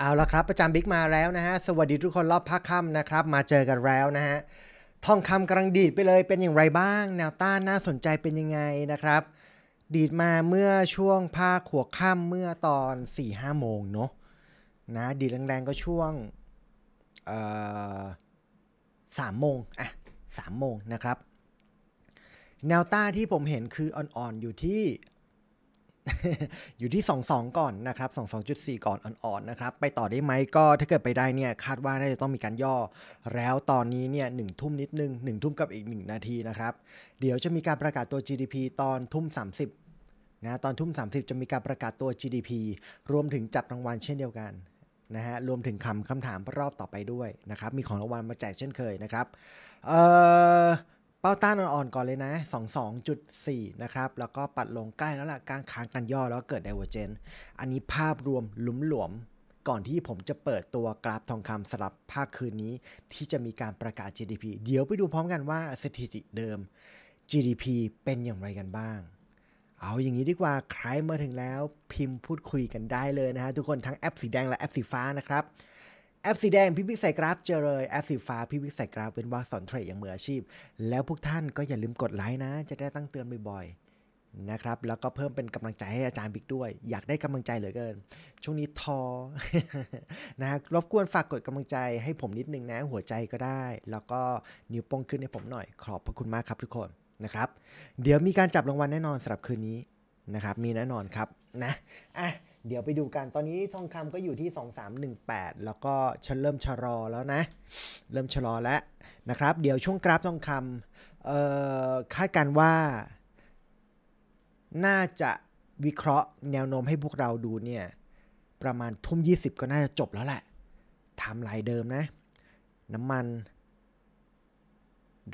เอาละครับ ประจำบิ๊กมาแล้วนะฮะสวัสดีทุกคนรอบภาคค่ำนะครับมาเจอกันแล้วนะฮะทองคำกำลังดีดไปเลยเป็นอย่างไรบ้าง แนวต้านน่าสนใจเป็นยังไงนะครับ ดีดมาเมื่อช่วงภาคหัวค่ำเมื่อตอน4-5หโมงเนาะนะดีดแรงๆก็ช่วงสามโมงอ่ะสามโมงนะครับ แนวต้าที่ผมเห็นคืออ่อนๆอยู่ที่อยู่ที่ 22 ก่อน นะครับ 22.4 ก่อน อ่อนๆ นะครับ ไปต่อได้ไหมก็ถ้าเกิดไปได้ เนี่ย คาดว่า น่าจะต้องมีการย่อ แล้ว ตอนนี้ เนี่ยหทุ่มนิดนึง1ทุ่มกับอีก 1 นาทีนะครับ เดี๋ยวจะมีการประกาศตัว GDP ตอนทุ่ม30นะตอนทุ่ม30จะมีการประกาศตัว GDP รวมถึงจับรางวัลเช่นเดียวกัน นะฮะ รวมถึงคำคำถามรอบต่อไปด้วย นะครับ มีของรางวัลมาแจกเช่นเคย นะครับเอ่อเป้าต้านอ่อนๆก่อนเลยนะ 22.4 นะครับ แล้วก็ปัดลงใกล้แล้วล่ะการค้างกันย่อแล้วเกิดเดเวอร์เจน อันนี้ภาพรวมหลุมๆก่อนที่ผมจะเปิดตัวกราฟทองคำสลับภาคคืนนี้ ที่จะมีการประกาศ GDP เดี๋ยวไปดูพร้อมกันว่าสถิติเดิม GDP เป็นอย่างไรกันบ้าง เอาอย่างนี้ดีกว่า ใครมาถึงแล้วพิมพ์พูดคุยกันได้เลยนะฮะทุกคนทั้งแอปสีแดงและแอปสีฟ้านะครับแอปสีแดงพิมพิใส่กราฟเจอเลยแอปสีฟ้าพิมพิใส่กราฟเป็นว่าสอนเทรดอย่างมืออาชีพ แล้วพวกท่านก็อย่าลืมกดไลค์นะ จะได้ตั้งเตือนบ่อยๆนะครับแล้วก็เพิ่มเป็นกำลังใจให้อาจารย์บิ๊กด้วย อยากได้กำลังใจเหลือเกิน ช่วงนี้ทอนะรบกวนฝากกดกำลังใจให้ผมนิดนึงนะหัวใจก็ได้ แล้วก็นิ้วโป้งขึ้นให้ผมหน่อยขอบพระคุณมากครับทุกคนนะครับ เดี๋ยวมีการจับรางวัลแน่นอนสำหรับคืนนี้นะครับมีแน่นอนครับนะอ่ะเดี๋ยวไปดูกัน ตอนนี้ทองคำก็อยู่ที่ 2318 แล้วก็ฉันเริ่มชะลอแล้วนะ เริ่มชะลอแล้ว นะครับ เดี๋ยวช่วงกราฟทองคำคาดการว่า น่าจะวิเคราะห์แนวโน้มให้พวกเราดูเนี่ย ประมาณทุ่ม 20 ก็น่าจะจบแล้วแหละ ไทม์ไลน์เดิมนะ น้ำมัน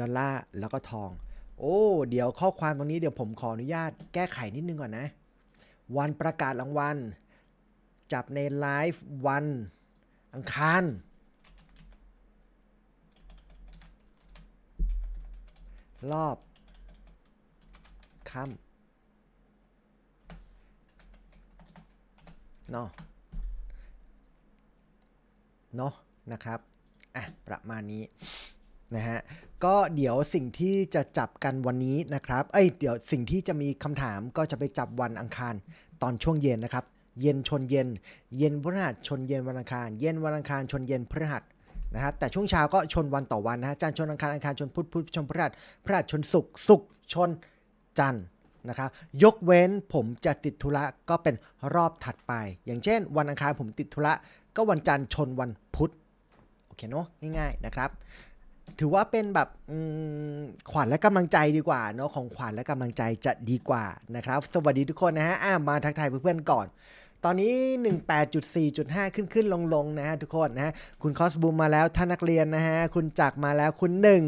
ดอลลาร์แล้วก็ทอง โอ้ เดี๋ยวข้อความตรงนี้เดี๋ยวผมขออนุญาตแก้ไขนิดนึงก่อนนะวันประกาศรางวัล จับในไลฟ์วัน อังคารรอบค่ำเนาะเนาะนะครับ อ่ะ ประมาณนี้นะฮะ ก็เดี๋ยวสิ่งที่จะจับกันวันนี้นะครับ เอ้ย เดี๋ยวสิ่งที่จะมีคำถามก็จะไปจับวันอังคารตอนช่วงเย็นนะครับ เย็นชนเย็น เย็นพฤหัสชนเย็นวันอังคาร เย็นวันอังคารชนเย็นพฤหัส นะครับแต่ช่วงเช้าก็ชนวันต่อวันนะฮะ จันทร์ชนอังคารอังคารชนพุธพุธชนพฤหัส พฤหัสชนศุกร์ศุกร์ชนจันทร์นะครับ ยกเว้นผมจะติดธุระก็เป็นรอบถัดไป อย่างเช่น วันอังคารผมติดธุระก็วันจันทร์ชนวันพุธ โอเคเนาะง่ายๆนะครับถือว่าเป็นแบบขวัญและกำลังใจดีกว่าเนาะของขวัญและกำลังใจจะดีกว่านะครับสวัสดีทุกคนนะฮะมาทักทายเพื่อนๆก่อน ตอนนี้ 18.4.5 ขึ้นขึ้นลงลงนะฮะทุกคนนะฮะคุณคอสบูมมาแล้วท่านนักเรียนนะฮะคุณจักมาแล้วคุณหนึ่ง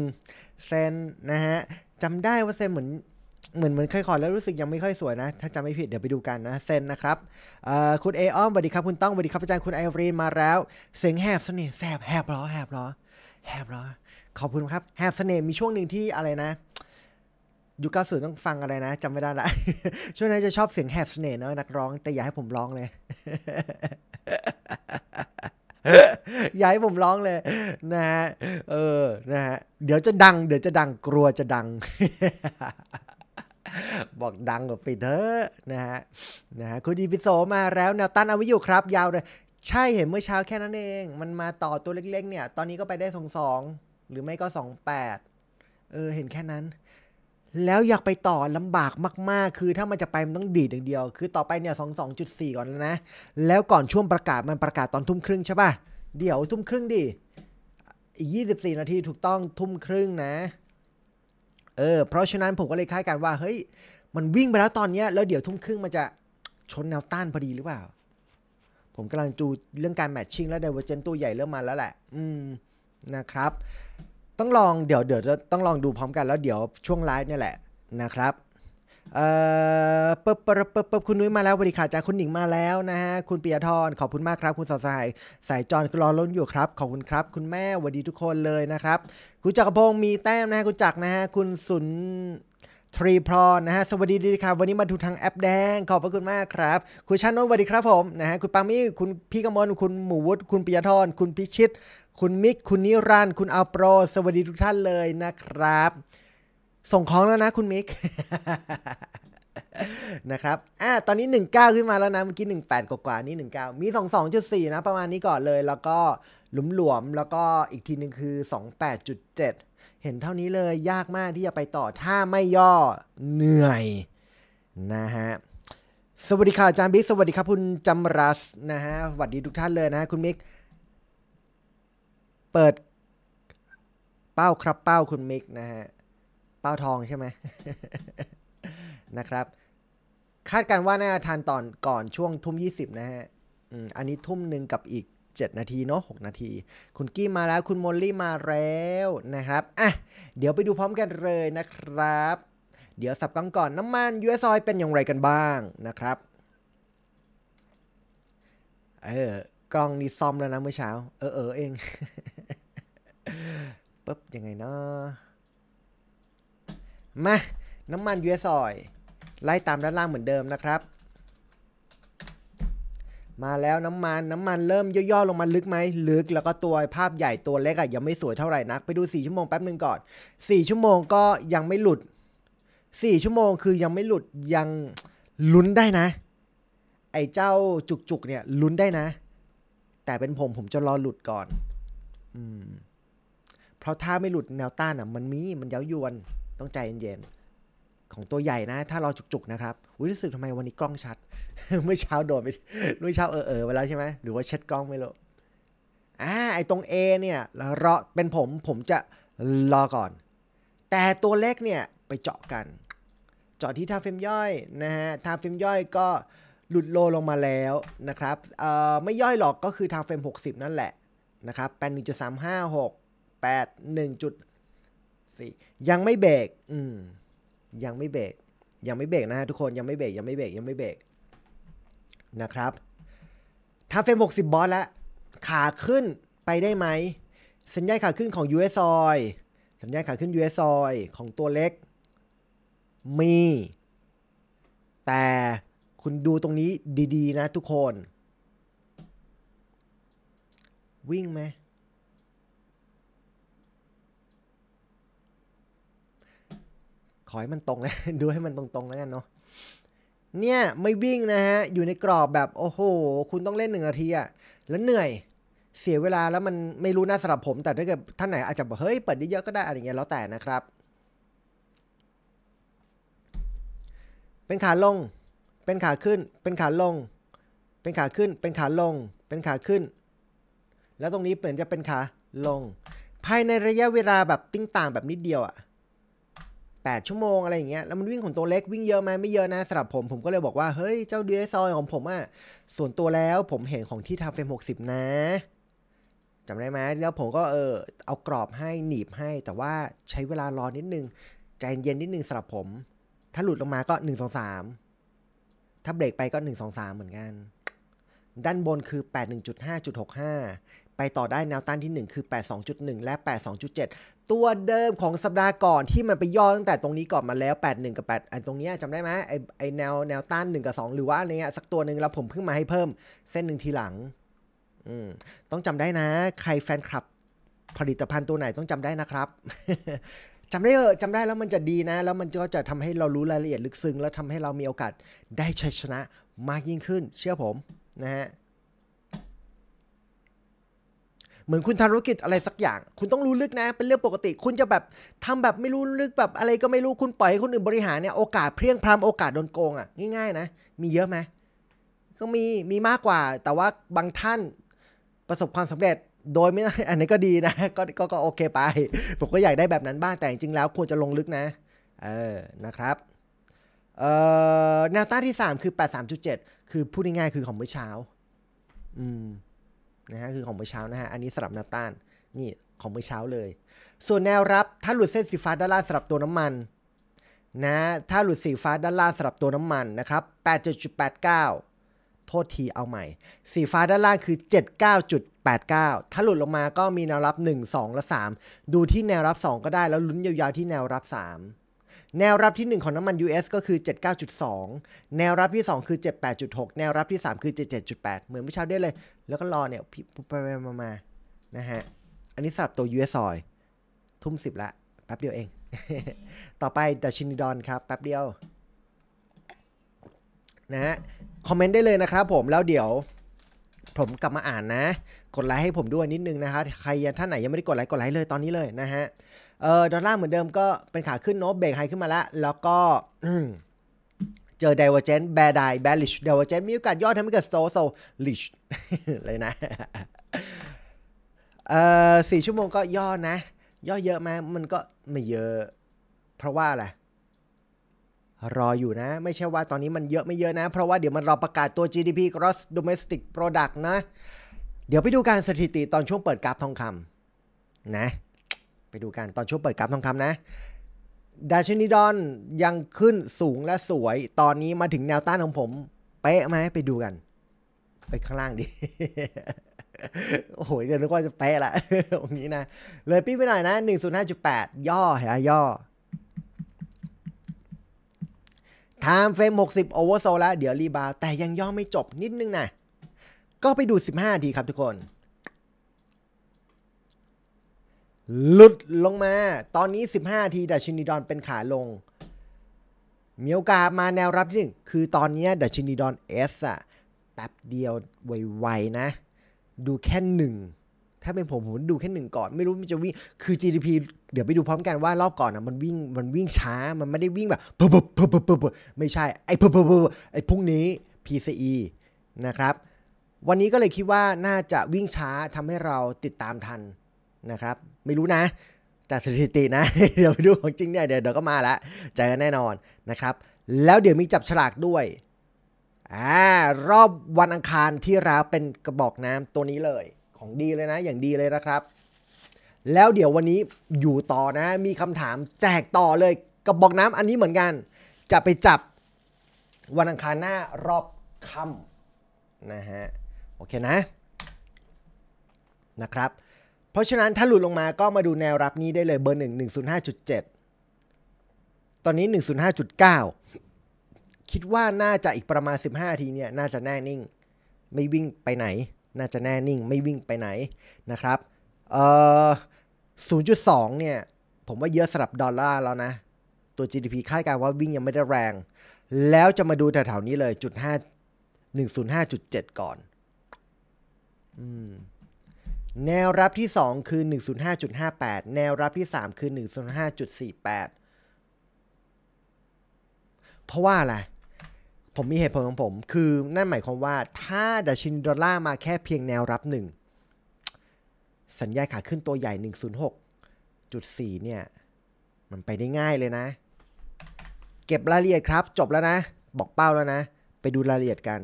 เซนนะฮะจำได้ว่าเซนเหมือนเหมือนเหมือนเคยขอ แล้วรู้สึกยังไม่ค่อยสวยนะ ถ้าจำไม่ผิดเดี๋ยวไปดูกันนะเซนนะครับคุณเอออมสวัสดีครับคุณต้องสวัสดีครับอาจารย์คุณไอรีนมาแล้วเสียงแหบซะนิทแสบแหบร้อแหบร้อแหบร้อขอบคุณครับแฮบเสน่ห์มีช่วงหนึ่งที่อะไรนะยุคเก้าสูต้องฟังอะไรนะจำไม่ได้ละช่วงนั้นจะชอบเสียงแฮบเสน่ห์เนาะนักร้องแต่อย่าให้ผมร้องเลย อย่าให้ผมร้องเลย นะฮะเออนะฮะเดี๋ยวจะดัง เดี๋ยวจะดังกลัวจะดัง บอกดังก่าปิดเถอะนะฮะนะฮะคุณดีพิโซมาแล้วแนวตั้นเอาไว้อยู่ครับยาวเลย ใช่เห็นเมื่อเช้าแค่นั้นเอง มันมาต่อตัวเล็ก ๆ เนี่ย ตอนนี้ก็ไปได้สองสองหรือไม่ก็ 28เออเห็นแค่นั้น แล้วอยากไปต่อลำบากมาก ๆ คือถ้ามันจะไปมันต้องดีดอย่างเดียว คือต่อไปเนี่ยสององจุดสี่ก่อนแล้วนะ แล้วก่อนช่วงประกาศมันประกาศตอนทุ่มครึ่งใช่ป่ะเดี๋ยวทุ่มครึ่งดิอีก 24 นาทีถูกต้องทุ่มครึ่งนะ เออเพราะฉะนั้นผมก็เลยคาดการว่าเฮ้ย มันวิ่งไปแล้วตอนเนี้ยแล้วเดี๋ยวทุ่มครึ่งมันจะชนแนวต้านพอดีหรือเปล่า ผมกำลังจูเรื่องการแมทชิ่งและเดเวอร์เจนตัวใหญ่เริ่มมาแล้วแหละ อืมนะครับต้องลองเดี๋ยวเดี๋ยวต้องลองดูพร้อมกันแล้วเดี๋ยวช่วงไลฟ์เนี่ยแหละนะครับเอ่อปิบปปิบปบคุณนุ้ยมาแล้วสวัสดีค่ะจากคุณหนิงมาแล้วนะฮะคุณปิยธรขอบคุณมากครับ คุณสาดสายสายจอนรอล้นอยู่ครับ ขอบคุณครับ คุณแม่สวัสดีทุกคนเลยนะครับคุณจักรพงศ์มีแต้มนะฮะคุณจักรนะฮะคุณสุนทรีพรนะฮะสวัสดีดีครับ วันนี้มาดูทางแอปแดง ขอบพระคุณมากครับ คุณชานนท์สวัสดีครับผมนะฮะคุณปามี่คุณพี่กมลคุณหมูวุฒิคุณปิยธรคุณพิชิตคุณมิก คุณนิรันคุณอัลโปร สวัสดีทุกท่านเลยนะครับ ส่งของแล้วนะคุณมิก นะครับอ่าตอนนี้ 19 ขึ้นมาแล้วนะ เมื่อกี้ 18กว่ากว่านี่ 19 มี 22.4 นะ ประมาณนี้ก่อนเลย แล้วก็หลุมหลวม แล้วก็อีกทีหนึ่งคือ 28.7 เห็นเท่านี้เลยยากมากที่จะไปต่อถ้าไม่ย่อ เหนื่อยนะฮะ สวัสดีค่ะอาจารย์บิ๊กสวัสดีครับ คุณจำรัสนะฮะสวัสดีทุกท่านเลยนะคุณมิกเปิด เป้าครับเป้าคุณมิกนะฮะ เป้าทองใช่ไหมนะครับ คาดการว่าน่าทานตอนก่อนช่วงทุ่มยี่สิบนะฮะอันนี้ทุ่มหนึ่งกับอีก 7 นาที เนาะ6 นาที คุณกี้มาแล้วคุณมอลลี่มาแล้วนะครับอ่ะเดี๋ยวไปดูพร้อมกันเลยนะครับ เดี๋ยวสับกังก่อนน้ำมัน US Oil เป็นอย่างไรกันบ้างนะครับ เออ กล้องนี่ซ่อมแล้วนะเมื่อเช้าเออเออเองปึ๊บ ยังไงเนาะมาน้ำมันยูเอสออย ไล่ตามด้านล่างเหมือนเดิมนะครับ มาแล้วน้ำมันน้ำมันเริ่มย่อๆลงมาลึกไหมลึกแล้วก็ตัวภาพใหญ่ตัวเล็กอะยังไม่สวยเท่าไหร่นัก ไปดู4ชั่วโมงแป๊บหนึ่งก่อน4ชั่วโมงก็ยังไม่หลุด4ชั่วโมงคือยังไม่หลุดยังลุ้นได้นะ ไอ้เจ้าจุกๆเนี่ย ลุ้นได้นะ แต่เป็นผมผมจะรอหลุดก่อน อืมเพราะถ้าไม่หลุดแนวต้านอ่ะมันมีมันเย้ายวน ต้องใจเย็นๆของตัวใหญ่นะ ถ้ารอจุกๆนะครับอุ้ยรู้สึกทำไมวันนี้กล้องชัด เมื่อเช้าโดนไปเมื่อเช้าเออเออไปแล้วใช่ไหมหรือว่าเช็ดกล้องไม่รู้อ่าไอตรง A เนี่ยเราเป็นผมผมจะรอก่อน แต่ตัวเล็กเนี่ย ไปเจาะกัน เจาะที่ท่าเฟรมย่อยนะฮะท่าเฟรมย่อยก็หลุดโลลงมาแล้วนะครับไม่ย่อยหรอกก็คือทางเฟรม60 นั่นแหละนะครับแปดหนึ่งจุดสามห้าหก8 1่ยังไม่เบรกอืม ยังไม่เบรกยังไม่เบรกนะฮะทุกคนยังไม่เบรกยังไม่เบรกยังไม่เบรกนะครับทาเฟรม60 บอสแล้ว ขาขึ้นไปได้ไหมสัญญาณขาขึ้นของ USOI สัญญาณขาขึ้น USOI ของตัวเล็กมี แต่คุณดูตรงนี้ดี ๆ นะทุกคน วิ่งไหมขอให้มันตรงเลยดูให้มันตรงๆแล้วกันเนาะเนี่ย ไม่วิ่งนะฮะ อยู่ในกรอบแบบโอ้โหคุณต้องเล่นหนึ่งนาทีอะแล้วเหนื่อยเสียเวลาแล้วมันไม่รู้นะสำหรับผมแต่ถ้าเกิดท่านไหนอาจจะบอกเฮ้ยเปิดได้เยอะก็ได้อะไรเงี้ยแล้วแต่นะครับเป็นขาลงเป็นขาขึ้นเป็นขาลง เป็นขาขึ้นเป็นขาลงเป็นขาขึ้น แล้วตรงนี้เปลี่ยนจะเป็นขาลง ภายในระยะเวลาแบบติ้งต่างแบบนิดเดียวอะ่ะ8 ชั่วโมงอะไรอย่างเงี้ย แล้วมันวิ่งของตัวเล็กวิ่งเยอะไหมไม่เยอะนะสำหรับผมผมก็เลยบอกว่า เฮ้ย เจ้าเดือยซอยของผมอะส่วนตัวแล้วผมเห็นของที่ทำเฟรม60 นะ จำได้ไหมแล้วผมก็เออเอากรอบให้หนีบให้ แต่ว่าใช้เวลารอนิดนึงใจเย็นนิดนึงสำหรับผม ถ้าหลุดลงมาก็ 1 2 3 ถ้าเบรกไปก็ 1 2 3 เหมือนกัน ด้านบนคือ 81.5.65 ไปต่อได้แนวต้านที่1คือ82.1และ82.7ตัวเดิมของสัปดาห์ก่อนที่มันไปย่อตั้งแต่ตรงนี้ก่อนมาแล้ว 8 1 กับ8ไอ้ตรงนี้จำได้ไหมไอ้ไอ้แนวแนวต้าน1 กับ 2 หรือว่าอะไรเงี้ย สักตัวหนึ่งแล้วผมเพิ่งมาให้เพิ่มเส้นหนึ่งทีหลัง อืมต้องจำได้นะใครแฟนคลับ ผลิตภัณฑ์ตัวไหนต้องจำได้นะครับจำได้เออจำได้แล้วมันจะดีนะ แล้วมันก็จะทำให้เรารู้รายละเอียดลึกซึ้งแล้วทำให้เรามีโอกาสได้ชัยชนะมากยิ่งขึ้น เชื่อผม นะฮะเหมือนคุณทำธุรกิจอะไรสักอย่าง คุณต้องรู้ลึกนะเป็นเรื่องปกติ คุณจะแบบทำแบบไม่รู้ลึกแบบ อะไรก็ไม่รู้คุณปล่อยให้คนอื่นบริหารเนี่ยโอกาสเพียงพรำโอกาสโดนโกงอะ่ะง่ายๆนะมีเยอะไหมก็มีมีมากกว่าแต่ว่าบางท่าน ประสบความสำเร็จโดยไม่ อันนี้ก็ดีนะก็ก็ก็โอเคไปผมก็อยากได้แบบนั้นบ้างแต่จริงๆแล้วควรจะลงลึกนะเออนะครับ เอ่อแนวต้านที่ 3 คือ 83.7คือพูดง่ายๆคือของเมื่อเช้า อืมนะฮะคือของเมื่อเช้านะฮะอันนี้สลับแนวต้านนี่ของเมื่อเช้าเลย ส่วนแนวรับถ้าหลุดเส้นสีฟ้าด้านล่างสลับตัวน้ำมันนะถ้าหลุดสีฟ้าด้านล่างสลับตัวน้ำมันนะครับ8.89 โทษทีเอาใหม่ สีฟ้าด้านล่างคือ 79.89 ถ้าหลุดลงมาก็มีแนวรับ 1 2และ3ดูที่แนวรับ 2 ก็ได้แล้วลุ้นยาวๆที่แนวรับ 3แนวรับที่ 1 ของน้ำมัน US ก็คือ 79.2 แนวรับที่ 2 คือ 78.6 แนวรับที่ 3 คือ 77.8 เหมือนไม่เชาาได้เลย แล้วก็รอเนี่ยไปมามานะฮะอันนี้สลับตัว US o i ทุ่ม10ละแป๊บเดียวเอง ต่อไปดัชนีดอนครับ แป๊บเดียว นะฮะ คอมเมนต์ได้เลยนะครับผมแล้วเดี๋ยวผมกลับมาอ่านนะ กดไลค์ให้ผมด้วยนิดนึงนะครับใครท่านไหนยังไม่ได้กดไลค์กดไลค์เลยตอนนี้เลยนะฮะเออดอลลาร์เหมือนเดิมก็เป็นขาขึ้นโนบเบรกไฮขึ้นมาแล้วแล้วก็เจอเดว e r g e n t bear die b e a r ิ s h d มีโอกาสย่อทำให้เกิดโซโซลิชเลยนะเออสี่ชั่วโมงก็ย่อนะ ย่อเยอะไหมมันก็ไม่เยอะ เพราะว่าอะไรรออยู่นะ ไม่ใช่ว่าตอนนี้มันเยอะไม่เยอะนะ เพราะว่าเดี๋ยวมันรอประกาศตัว GDP gross domestic product นะ เดี๋ยวไปดูการสถิติตอนช่วงเปิดกราฟทองคำนะดูกัน ตอนช่วงเปิดกราฟทองคำนะดัชนีดอนยังขึ้นสูงและสวยตอนนี้มาถึงแนวต้านของผม เป๊ะไหมไปดูกัน ไปข้างล่างดิ โอ้โห เดี๋ยวนึกว่าจะเป๊ะละตรงนี้นะ เลยปิ้งไปหน่อยนะ105.8 ย่อหาย่อเฟรมหกสิบ60เวอร์โซลแล้ว เดี๋ยวรีบาวแต่ยังย่อไม่จบนิดนึงนะ ก็ไปดู 15ทีครับทุกคนหลุดลงมาตอนนี้ 15ทีดัชนีดอนเป็นขาลง มีโอกาสมาแนวรับที่หนึ่งคือตอนนี้ดัชนีดอนเอสอะแป๊บเดียวไวๆนะดูแค่หนึ่งถ้าเป็นผม ผมดูแค่หนึ่งก่อน ไม่รู้มันจะวิ่ง คือ GDP เดี๋ยวไปดูพร้อมกันว่ารอบก่อนนะมันวิ่งมันวิ่งช้ามันไม่ได้วิ่งแบบเพิบปเพบ่เพิ่เพไม่ใช่ไอ้เพิบเพิเพไอ้พรุ่งนี้ PCE นะครับวันนี้ก็เลยคิดว่าน่าจะวิ่งช้าทำให้เราติดตามทันนะครับไม่รู้นะ แต่สถิตินะ เดี๋ยวไปดูของจริงเนี่ยเดี๋ยวเดี๋ยวก็มาละเจอแน่นอนนะครับ แล้วเดี๋ยวมีจับฉลากด้วยอ่ารอบวันอังคารที่ร้าวเป็นกระบอกน้ำตัวนี้เลย ของดีเลยนะ อย่างดีเลยนะครับ แล้วเดี๋ยววันนี้อยู่ต่อนะ มีคำถามแจกต่อเลยกระบอกน้ำอันนี้เหมือนกัน จะไปจับวันอังคารหน้ารอบค่ำนะฮะโอเคนะ นะครับราะฉะนั้นถ้าหลุดลงมาก็มาดูแนวรับนี้ได้เลยเบอร์หนึ่งหนึ่งศูนย์ห้าจุดเจ็ดตอนนี้หนึ่งศูนย์ห้าจุดเก้าคิดว่าน่าจะอีกประมาณสิบห้าที เนี่ย น่าจะแน่นิ่ง ไม่วิ่งไปไหน น่าจะแน่นิ่ง ไม่วิ่งไปไหนนะครับเอ่อศูนย์จุดสองเนี่ย ผมว่าเยอะสำหรับดอลลาร์แล้วนะ ตัว GDP คาดการว่าวิ่งยังไม่ได้แรง แล้วจะมาดูแถวๆนี้เลยจุดห้าหนึ่งศูนย์ห้าจุดเจ็ดก่อน อืมแนวรับที่ 2 คือ 105.58 แนวรับที่ 3 คือ 105.48 เพราะว่าอะไร ผมมีเหตุผลของผมคือนั่นหมายความว่าถ้าดัชนีดอลลาร์มาแค่เพียงแนวรับ 1 สัญญาขาขึ้นตัวใหญ่ 106.4 เนี่ย มันไปได้ง่ายเลยนะ เก็บรายละเอียดครับ จบแล้วนะ บอกเป้าแล้วนะ ไปดูรายละเอียดกัน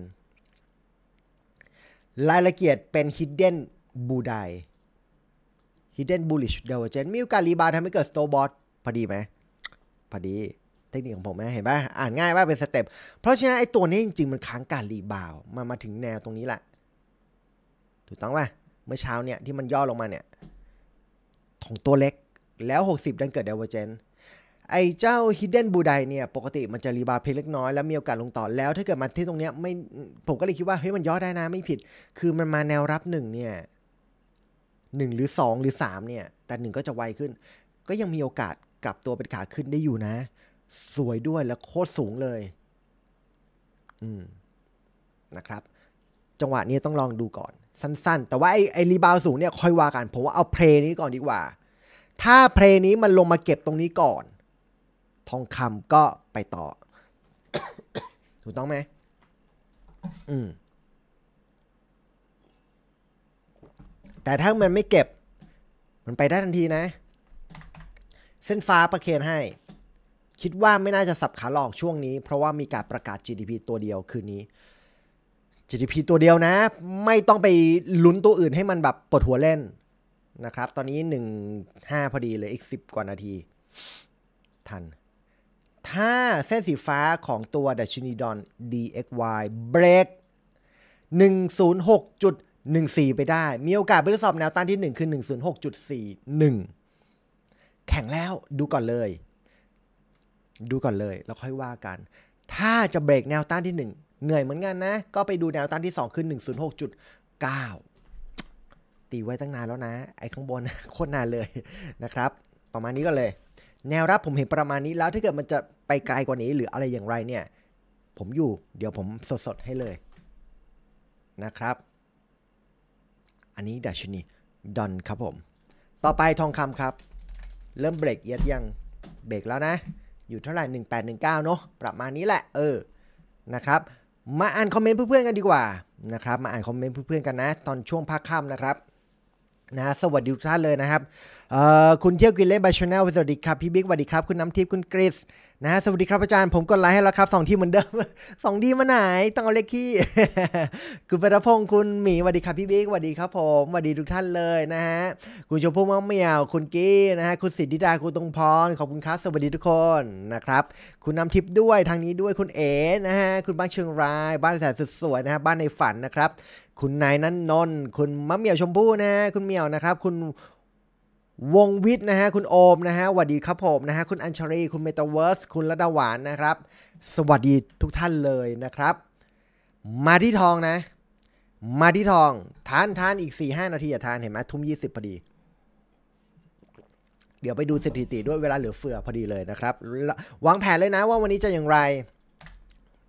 รายละเอียดเป็น hidden บูได Hidden Bullish Divergence มีโอกาสรีบาทำให้เกิด Store Bot พอดีไหม พอดี เทคนิคของผมนะเห็นปะอ่านง่ายว่าเป็นสเต็ป เพราะฉะนั้น ไอ้ตัวนี้จริงๆ มันค้างการรีบาวมามาถึงแนวตรงนี้แหละ ถูกต้องป่ะ เมื่อเช้าเนี่ยที่มันย่อลงมาเนี่ย ของตัวเล็ก แล้ว 60 ดันเกิด Divergence ไอ้เจ้า Hidden b u d ไ i เนี่ย ปกติมันจะรีบาเพเล็กน้อยแล้วมีโอกาสลงต่อ แล้วถ้าเกิดมาที่ตรงเนี้ยไม่ ผมก็เลยคิดว่าเฮ้ยมันย่อได้นะไม่ผิด คือมันมาแนวรับหนึ่งเนี่ย1 หรือ 2 หรือ 3 เนี่ย แต่หนึ่งก็จะไวขึ้น ก็ยังมีโอกาสกลับตัวเป็นขาขึ้นได้อยู่นะ สวยด้วยและโคตรสูงเลย อืมนะครับ จังหวะนี้ต้องลองดูก่อน สั้น ๆ แต่ว่าไอ้ไอรีบาวสูงเนี่ยค่อยว่ากันผมว่าเอาเพลนี้ก่อนดีกว่า ถ้าเพลนี้มันลงมาเก็บตรงนี้ก่อน ทองคำก็ไปต่อ ถูกต้องไหมอืมแต่ถ้ามันไม่เก็บมันไปได้ทันทีนะ เส้นฟ้าประเคนให้ คิดว่าไม่น่าจะสับขาหลอกช่วงนี้ เพราะว่ามีการประกาศ GDP ตัวเดียวคืนนี้ GDP ตัวเดียวนะไม่ต้องไปลุ้นตัวอื่นให้มันแบบปวดหัวเล่นนะครับ ตอนนี้ 1.5พอดีเลยอีก10กว่านาทีทันถ้าเส้นสีฟ้าของตัวดัชนีดอน DXY เบรก106.1 1.4 ไปได้มีโอกาสไปทดสอบแนวต้านที่1คือ106.41 แข็งแล้วดูก่อนเลย ดูก่อนเลยแล้วค่อยว่ากัน ถ้าจะเบรกแนวต้านที่ 1 เหนื่อยเหมือนกันนะก็ไปดูแนวต้านที่2คือ106.9 ตีไว้ตั้งนานแล้วนะ ไอ้ข้างบนโคตรนานเลยนะครับประมาณนี้ก็เลย แนวรับผมเห็นประมาณนี้แล้วถ้าเกิดมันจะไปไกลกว่านี้ หรืออะไรอย่างไรเนี่ย ผมอยู่เดี๋ยวผมสด ๆ ให้เลยนะครับอันนี้ดัชนีดอนครับผม ต่อไปทองคำครับ เริ่มเบรกเอ็ดยังเบรกแล้วนะ อยู่เท่าไหร่ 1819 เนาะ ประมาณนี้แหละเออ นะครับ มาอ่านคอมเมนต์เพื่อนๆกันดีกว่า นะครับ มาอ่านคอมเมนต์เพื่อนๆกันนะ ตอนช่วงภาคค่ำนะครับนะสวัสดีทุกท่านเลยนะครับ คุณเที่ยวกินเล่นบายชแนลสวัสดีครับพี่บิ๊กสวัสดีครับคุณน้ำทิพย์คุณกริชนะสวัสดีครับอาจารย์ผมกดไลค์ให้แล้วครับสองที่เหมือนเดิมสองดีมาไหนต้องเอาเลขที้คุณประพงศ์คุณหมีสวัสดีครับพี่บิ๊กสวัสดีครับผมสวัสดีทุกท่านเลยนะฮะคุณชมพู่มะเมียวคุณกี้นะฮะคุณสิทธิดาคุณตรงพรขอบคุณครับสวัสดีทุกคนนะครับ คุณน้ำทิพย์ด้วยทางนี้ด้วยคุณเอ๋นะฮะคุณบ้านเชียงราย บ้านแสนสสวยนะฮะบ้านในฝันนะครับคุณนายนั้นนนคุณมะเหมี่ยวชมพู่นะ คุณเหมี่ยวนะครับ คุณวงวิทย์นะฮะ คุณโอมนะฮะสวัสดีครับผมนะฮะ คุณอัญชรีคุณเมตาเวิร์ส คุณระดาหวานนะครับ สวัสดีทุกท่านเลยนะครับ มาที่ทองนะ มาที่ทอง ทานทานอีก4านาทีอย่าทานเห็นไหม ทุ่มยี่สิบพอดี เดี๋ยวไปดูสถิติด้วยเวลาเหลือเฟือ พอดีเลยนะครับ วางแผนเลยนะว่าวันนี้จะอย่างไร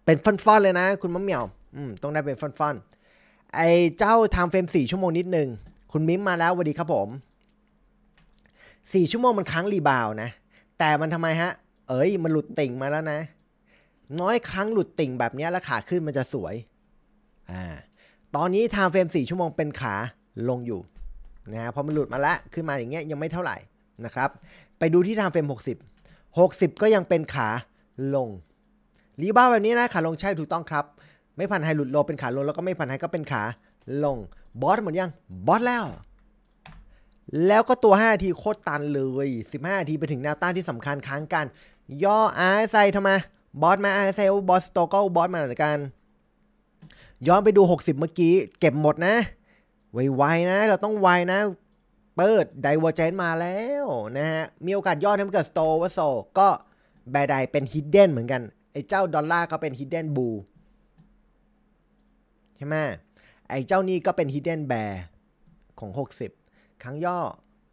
เป็นฟันๆเลยนะ คุณมะเหมี่ยว อืมต้องได้เป็นฟันๆไอ้เจ้าทำเฟรมสี่ชั่วโมงนิดนึง คุณมิ้มมาแล้วสวัสดีครับผม สี่ชั่วโมงมันครั้งรีบาวนะ แต่มันทำไมฮะ เอ้ยมันหลุดติ่งมาแล้วนะ น้อยครั้งหลุดติ่งแบบนี้แล้วขาขึ้นมันจะสวย อ่า ตอนนี้ทำเฟรมสี่ชั่วโมงเป็นขาลงอยู่นะฮะพอมันหลุดมาแล้วขึ้นมาอย่างเงี้ยยังไม่เท่าไหร่นะครับ ไปดูที่ทำเฟรม60 60 ก็ยังเป็นขาลง รีบาวแบบนี้นะขาลงใช่ถูกต้องครับไม่พันไฮหลุดโลเป็นขาลงแล้วก็ไม่พันไฮก็เป็นขาลงบอสหมดยังบอสแล้ว แล้วก็ตัว 5 ทีโคตรตันเลย 15 ทีไปถึงแนวต้านที่สำคัญค้างกัน ย่ออาร์ไซทำไมบอสมาอาร์ไซบอสโตก็บอสมาหนือนกันย้อนไปดู 60 เมื่อกี้เก็บหมดนะ ไวๆนะ เราต้องไวนะ เปิดไดวอร์เจนมาแล้วนะฮะ มีโอกาสย่อทำเกิดสโตวโซก็แบดายเป็นฮิดเด้นเหมือนกันไอ้เจ้าดอลลาร์ก็เป็นฮิดเด้นบูช่ไหมไอ้เจ้านี้ก็เป็นิดเด้นแบร์ของ 60 ครั้งย่อ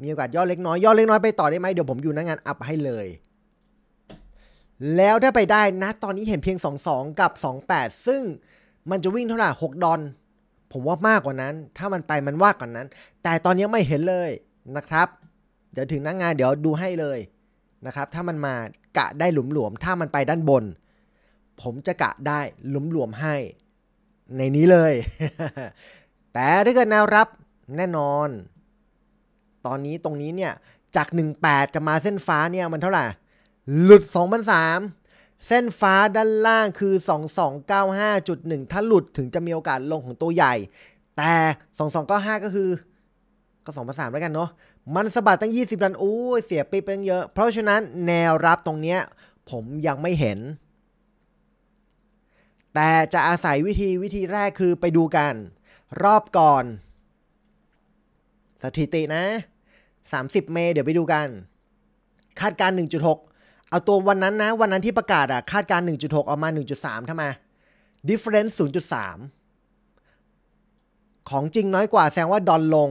มีโอกาสย่อเล็กน้อย ย่อเล็กน้อยไปต่อได้ไหมเดี๋ยวผมอยู่หน้างงานอัพให้เลย แล้วถ้าไปได้นะตอนนี้เห็นเพียง 22 กับ 28 ซึ่งมันจะวิ่งเท่าไหร่6ดอน ผมว่ามากกว่านั้นถ้ามันไปมันว่ากกว่านั้น แต่ตอนนี้ไม่เห็นเลยนะครับ เดี๋ยวถึงหน้างงานเดี๋ยวดูให้เลยนะครับถ้ามันมากะได้หลุมหลวมถ้ามันไปด้านบน ผมจะกะได้หลุมหลวมให้ในนี้เลย แต่ถ้าเกิดแนวรับแน่นอน ตอนนี้ตรงนี้เนี่ย จาก 18 จะมาเส้นฟ้าเนี่ย มันเท่าไหร่ หลุด2,003เส้นฟ้าด้านล่างคือ 2295.1 ถ้าหลุดถึงจะมีโอกาสลงของตัวใหญ่ แต่ 2295 ก็คือ ก็2,003แล้วกันเนาะ มันสะบัดตั้ง 20ดัน โอ้เสียปีเป็นเยอะ เพราะฉะนั้นแนวรับตรงเนี้ยผมยังไม่เห็นแต่จะอาศัยวิธีวิธีแรกคือไปดูกัน รอบก่อน สถิตินะ 30 เมเดี๋ยวไปดูกัน คาดการ 1.6 เอาตัววันนั้นนะ วันนั้นที่ประกาศอะคาดการ 1.6ออกมา 1.3ทาไมา difference 0.3 ของจริงน้อยกว่าแสดงว่า ดอลลง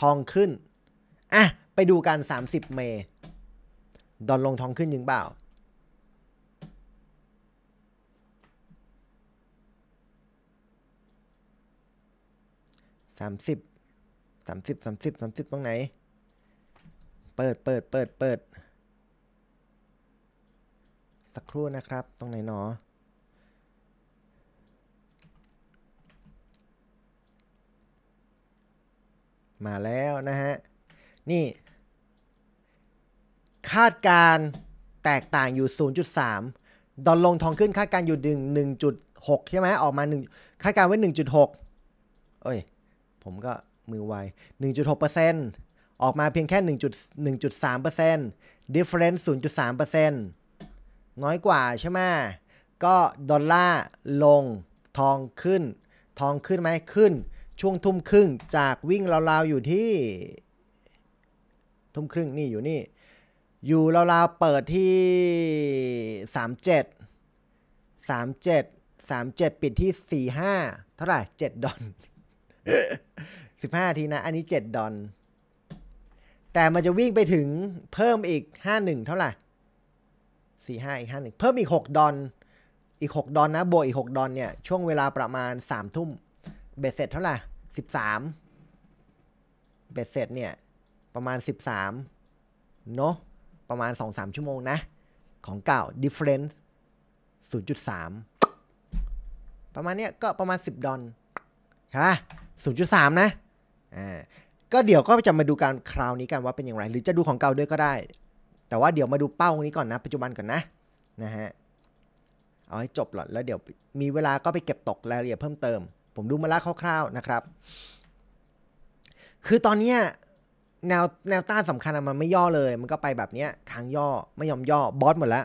ทองขึ้น อ่ะ ไปดูกัน 30 เมดอลลงทองขึ้นยิงเปล่าสามสิบสามสิบสามสิบสามสิบตรงไหน เปิด เปิดเปิดเปิด สักครู่นะครับ ตรงไหนหนอ มาแล้วนะฮะ นี่ คาดการแตกต่างอยู่ 0.3 ดอลลงทองขึ้นคาดการอยู่ึง1.6ใช่ไหมออกมา 1คาดการไว้ 1.6เอ้ยผมก็มือไว1.6%ออกมาเพียงแค่ 1.1.3% difference 0.3%น้อยกว่าใช่ไหมก็ดอลลาร์ลงทองขึ้น ทองขึ้นไหมขึ้น ช่วงทุ่มครึ่งจากวิ่งราวๆ อยู่ที่ ทุ่มครึ่งนี่อยู่นี่ อยู่ราวๆ เปิดที่ 37 37 37 ปิดที่ 45 เท่าไหร่ 7 ดอลสิบห้าที นะ อันนี้เจ็ดดอน แต่มันจะวิ่งไปถึงเพิ่มอีกห้าหนึ่งเท่าไหร่สี่ห้าอีกห้าหนึ่งเพิ่มอีกหกดอน อีกหกดอนนะบวกอีกหกดอนเนี่ย ช่วงเวลาประมาณสามทุ่ม เบ็ดเสร็จเท่าไหร่สิบสามเบ็ดเสร็จเนี่ย ประมาณสิบสามเนาะ ประมาณสองสามชั่วโมงนะ ของเก่า difference ศูนย์จุดสามประมาณเนี้ยก็ประมาณสิบดอนใช่ไหม0.3 นะ อ่า ก็เดี๋ยวก็จะมาดูการคราวนี้กันว่าเป็นอย่างไร หรือจะดูของเก่าด้วยก็ได้ แต่ว่าเดี๋ยวมาดูเป้านี้ก่อนนะ ปัจจุบันก่อนนะ นะฮะ เอาให้จบหลอดแล้วเดี๋ยวมีเวลาก็ไปเก็บตกรายละเอียดเพิ่มเติม ผมดูมาละคร่าวๆ นะครับ คือตอนนี้แนวแนวต้านสำคัญมันไม่ย่อเลย มันก็ไปแบบนี้ค้างย่อ ไม่ยอมย่อ บอสหมดแล้ว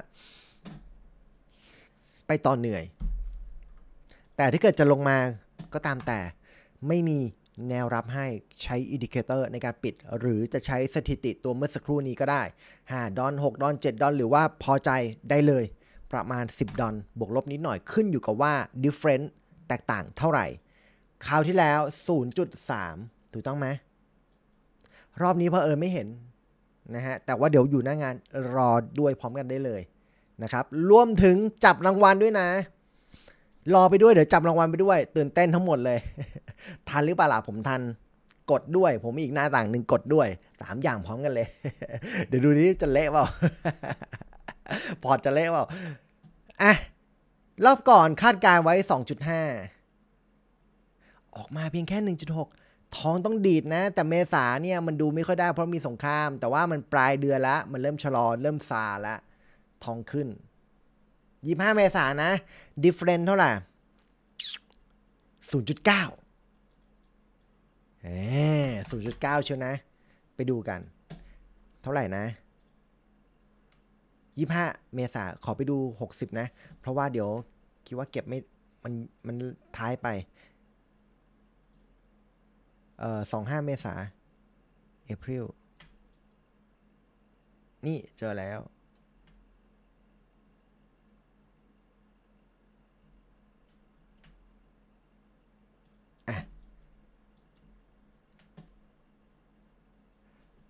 ไปตอนเหนื่อย แต่ถ้าเกิดจะลงมา ก็ตามแต่ไม่มีแนวรับให้ใช้อินดิเคเตอร์ในการปิด หรือจะใช้สถิติตัวเมื่อสักครู่นี้ก็ได้ 5ดอน6ดอน7ดอนหรือว่าพอใจได้เลย ประมาณ 10ดอนบวกลบนิดหน่อยขึ้นอยู่กับว่า d i f f e r e n c แตกต่างเท่าไหร่คราวที่แล้ว0.3 ถูกต้องไหมรอบนี้เพอเออไม่เห็นนะฮะแต่ว่าเดี๋ยวอยู่หน้างานรอ ด้วยพร้อมกันได้เลยนะครับรวมถึงจับรางวัลด้วยนะรอไปด้วยเดี๋ยวจับรางวัลไปด้วย ตื่นเต้นทั้งหมดเลย ทันหรือเปล่าล่ะผมทัน กดด้วย ผมอีกหน้าต่างหนึ่งกดด้วย สามอย่างพร้อมกันเลย เดี๋ยวดูนี้จะเละเปล่า พอจะเละเปล่า อ่ะ รอบก่อนคาดการไว้สองจุดห้าออกมาเพียงแค่หนึ่งจุดหกท้องต้องดีดนะ แต่เมษาเนี่ย มันดูไม่ค่อยได้เพราะมีสงคราม แต่ว่ามันปลายเดือนละมันเริ่มชะลอเริ่มซาละทองขึ้นยี่ห้าเมษานะ d i f f e r e n เท่าไหร่ศูนย์จุดเก้าเออศูนย์จุดเก้าเชียวนะ ไปดูกัน เท่าไหร่นะ ยี่ห้าเมษาขอไปดูหกสิบนะ เพราะว่าเดี๋ยวคิดว่าเก็บไม่ มัน มันท้ายไป เอ่อสองห้าเมษาเอพริลนี่เจอแล้ว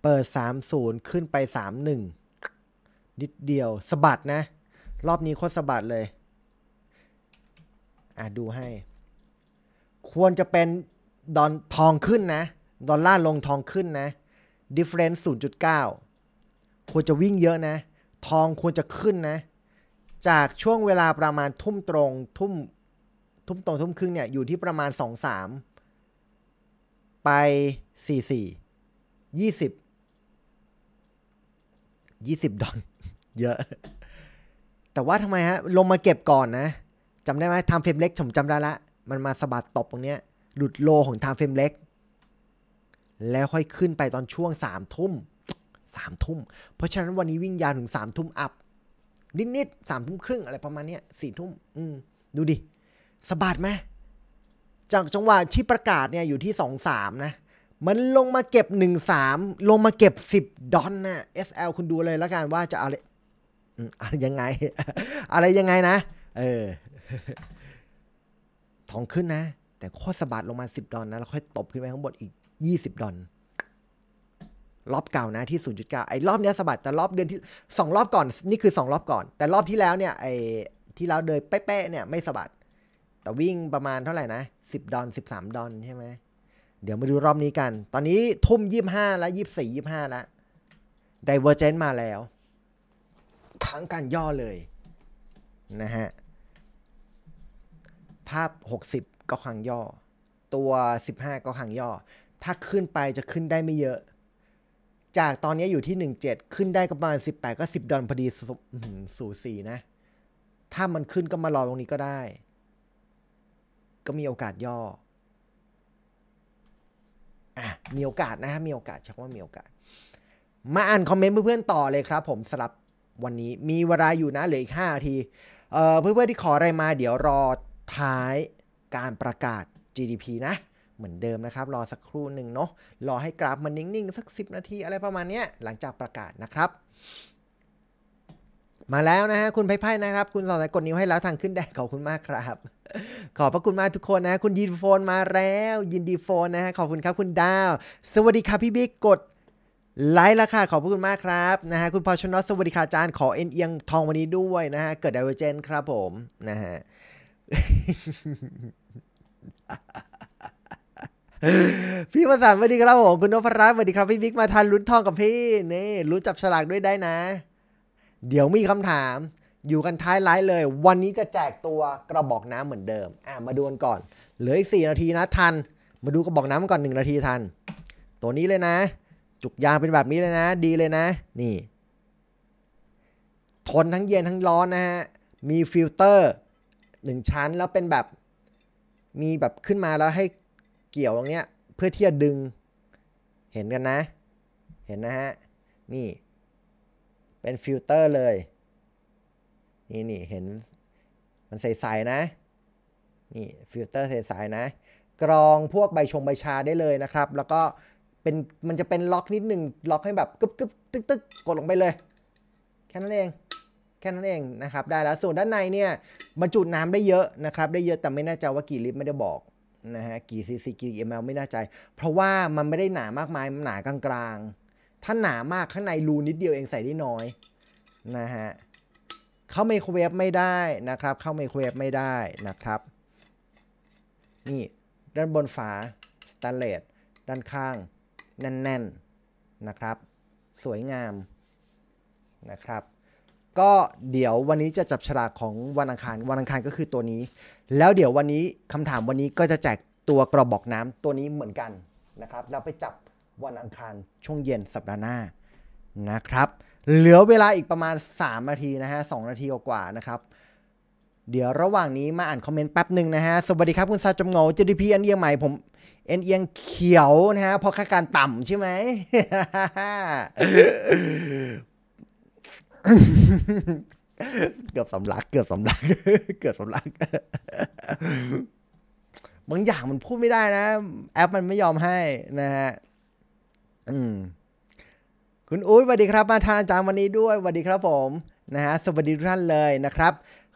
เปิด30 ขึ้นไป 31 นิดเดียวสะบัดนะ รอบนี้โคตรสะบัดเลย อ่ะดูให้ ควรจะเป็นดอนทองขึ้นนะ ดอลลาร์ลงทองขึ้นนะศูนย์จุดเก0.9 ควรจะวิ่งเยอะนะ ทองควรจะขึ้นนะ จากช่วงเวลาประมาณทุ่มตรง ทุ่มทุ่มตรงทุ่มครึ่งเนี่ย อยู่ที่ประมาณ 2-3 ไป 4-4 20ยี่สิบดอลเยอะ แต่ว่าทำไมฮะ ลงมาเก็บก่อนนะจำได้ไหมไทม์เฟรมเล็กผมจำได้ละมันมาสะบัดตบตรงเนี้ย หลุดโลของไทม์เฟรมเล็ก แล้วค่อยขึ้นไปตอนช่วงสามทุ่มสามทุ่มเพราะฉะนั้นวันนี้วิ่งยาวถึงสามทุ่มอัพ นิดๆสามทุ่มครึ่งอะไรประมาณเนี้ยสี่ทุ่มอืม ดูดิสะบัดไหมจากจังหวะที่ประกาศเนี่ยอยู่ที่สองสามนะมันลงมาเก็บหนึ่งสามลงมาเก็บสิบดอนนะ SL คุณดูเลยแล้วกันว่าจะอะไรอะไรยังไงอะไรยังไงนะเออทองขึ้นนะแต่โคสะบัดลงมาสิบดอนนะแล้ว ค่อยตบขึ้นไปข้างบนอีกยี่สิบดอนรอบเก่านะที่ศูนจุดเก้าไอ้รอบเนี้ยสะบัด แต่รอบเดือนที่สองรอบก่อน นี่คือสองรอบก่อน แต่รอบที่แล้วเนี่ยไอ้ที่แล้วเดินเป๊ะเนี่ยไม่สะบัด แต่วิ่งประมาณเท่าไหร่นะสิบดอนสสิบามดอนใช่ไหมเดี๋ยวมาดูรอบนี้กัน ตอนนี้ทุ่มยี่ห้าแล้วยี่สี่ยี่ห้าแล้วไดเวอร์เจนมาแล้ว ทั้งการย่อเลย นะฮะ ภาพ 60 ก็ขังย่อ ตัว 15 ก็ขังย่อ ถ้าขึ้นไปจะขึ้นได้ไม่เยอะ จากตอนนี้อยู่ที่ 17 ขึ้นได้ประมาณ18 ก็ 10 ดอลพอดีสูสีนะ ถ้ามันขึ้นก็มารอตรงนี้ก็ได้ ก็มีโอกาสย่ออ่ะมีโอกาสนะฮะมีโอกาสชักว่ามีโอกาส มาอ่านคอมเมนต์เพื่อนๆต่อเลยครับ ผมสำหรับวันนี้มีเวลาอยู่นะเหลืออีก5นาทีเอ่อเพื่อนๆที่ขออะไรมาเดี๋ยวรอท้ายการประกาศ GDP นะ เหมือนเดิมนะครับ รอสักครู่หนึ่งเนาะรอให้กราฟมันนิ่งๆ สัก 10 นาที อะไรประมาณนี้หลังจากประกาศนะครับมาแล้วนะฮะคุณไพ่ไพ่นะครับ คุณสอนกดนิ้วให้แล้วทางขึ้นแดงขอบคุณมากครับ ขอบพระคุณมากทุกคนนะ คุณยินโฟนมาแล้ว ยินดีโฟนนะฮะขอบคุณครับคุณดาว สวัสดีครับพี่บิ๊กกดไลค์ละค่ะขอบพระคุณมากครับ นะฮะคุณพอชนนสวัสดีค่ะอาจารย์ขอเอ็นเอียงทองวันนี้ด้วยนะฮะเกิดไดเวอร์เจนครับ ผม นะฮะพี่ประสานสวัสดีครับผมคุณนพรัตน์สวัสดีครับพี่บิ๊กมาทันลุ้นทองกับพี่นี่รู้จับฉลากด้วยได้นะเดี๋ยวมีคำถาม อยู่กันท้ายไลฟ์เลย วันนี้จะแจกตัวกระบอกน้ำเหมือนเดิม อ่ะมาดูกันก่อนเหลืออีกสี่นาทีนะทันมาดูกระบอกน้ำก่อนงนาทีทัน ตัวนี้เลยนะ จุกยางเป็นแบบนี้เลยนะ ดีเลยนะ นี่ทนทั้งเย็นทั้งร้อนนะฮะมีฟิลเตอร์หนึ่งชั้นแล้วเป็นแบบมีแบบขึ้นมาแล้วให้เกี่ยวตรงเนี้ยเพื่อที่จะดึงเห็นกันนะ เห็นนะฮะนี่เป็นฟิลเตอร์เลย นี่นี่เห็นมันใสๆนะ นี่ฟิลเตอร์ใสๆนะ กรองพวกใบชงใบชาได้เลยนะครับ แล้วก็เป็นมันจะเป็นล็อกนิดหนึ่งล็อกให้แบบกึบกึบตึกตึกกดลงไปเลย แค่นั้นเองแค่นั้นเองนะครับได้แล้วส่วนด้านในเนี่ยบรรจุน้ำได้เยอะนะครับ ได้เยอะแต่ไม่แน่ใจว่ากี่ลิตรไม่ได้บอกนะฮะกี่ซีซีกี่เอ็มแอลไม่แน่ใจ เพราะว่ามันไม่ได้หนามากมายมันหนากลาง ๆถ้าหนามากข้างในรูนิดเดียว เองใส่ได้น้อยนะฮะเข้าไมโครเวฟไม่ได้นะครับ เข้าไมโครเวฟไม่ได้นะครับนี่ด้านบนฝาสแตนเลสด้านข้าง แน่นๆนะครับ สวยงามนะครับ ก็เดี๋ยววันนี้จะจับฉลากของวันอังคารวันอังคารก็คือตัวนี้ แล้วเดี๋ยววันนี้คำถามวันนี้ก็จะแจกตัวกระบอกน้ำตัวนี้เหมือนกันนะครับเราไปจับวันอังคาร ช่วงเย็นสัปดาห์หน้า นะครับ เหลือเวลาอีกประมาณ 3 นาทีนะฮะสนาทีกว่านะครับ เดี๋ยวระหว่างนี้มาอ่านคอมเมนต์แป๊บหนึ่งนะฮะ สวัสดีครับ คุณซาจมเงา GDP อ็นเอียงใหม่ ผมเอ็นเอียงเขียวนะฮะ เพราะค่าการต่ำใช่ไหม เกือบสำลักเกือบสำลักเกือบสำลักบางอย่างมันพูดไม่ได้นะ แอปมันไม่ยอมให้นะฮะอืมคุณอู๊ดสวัสดีครับมาทานอาจารย์วันนี้ด้วยสวัสดีครับผม นะฮะ สวัสดีทุกท่านเลยนะครับ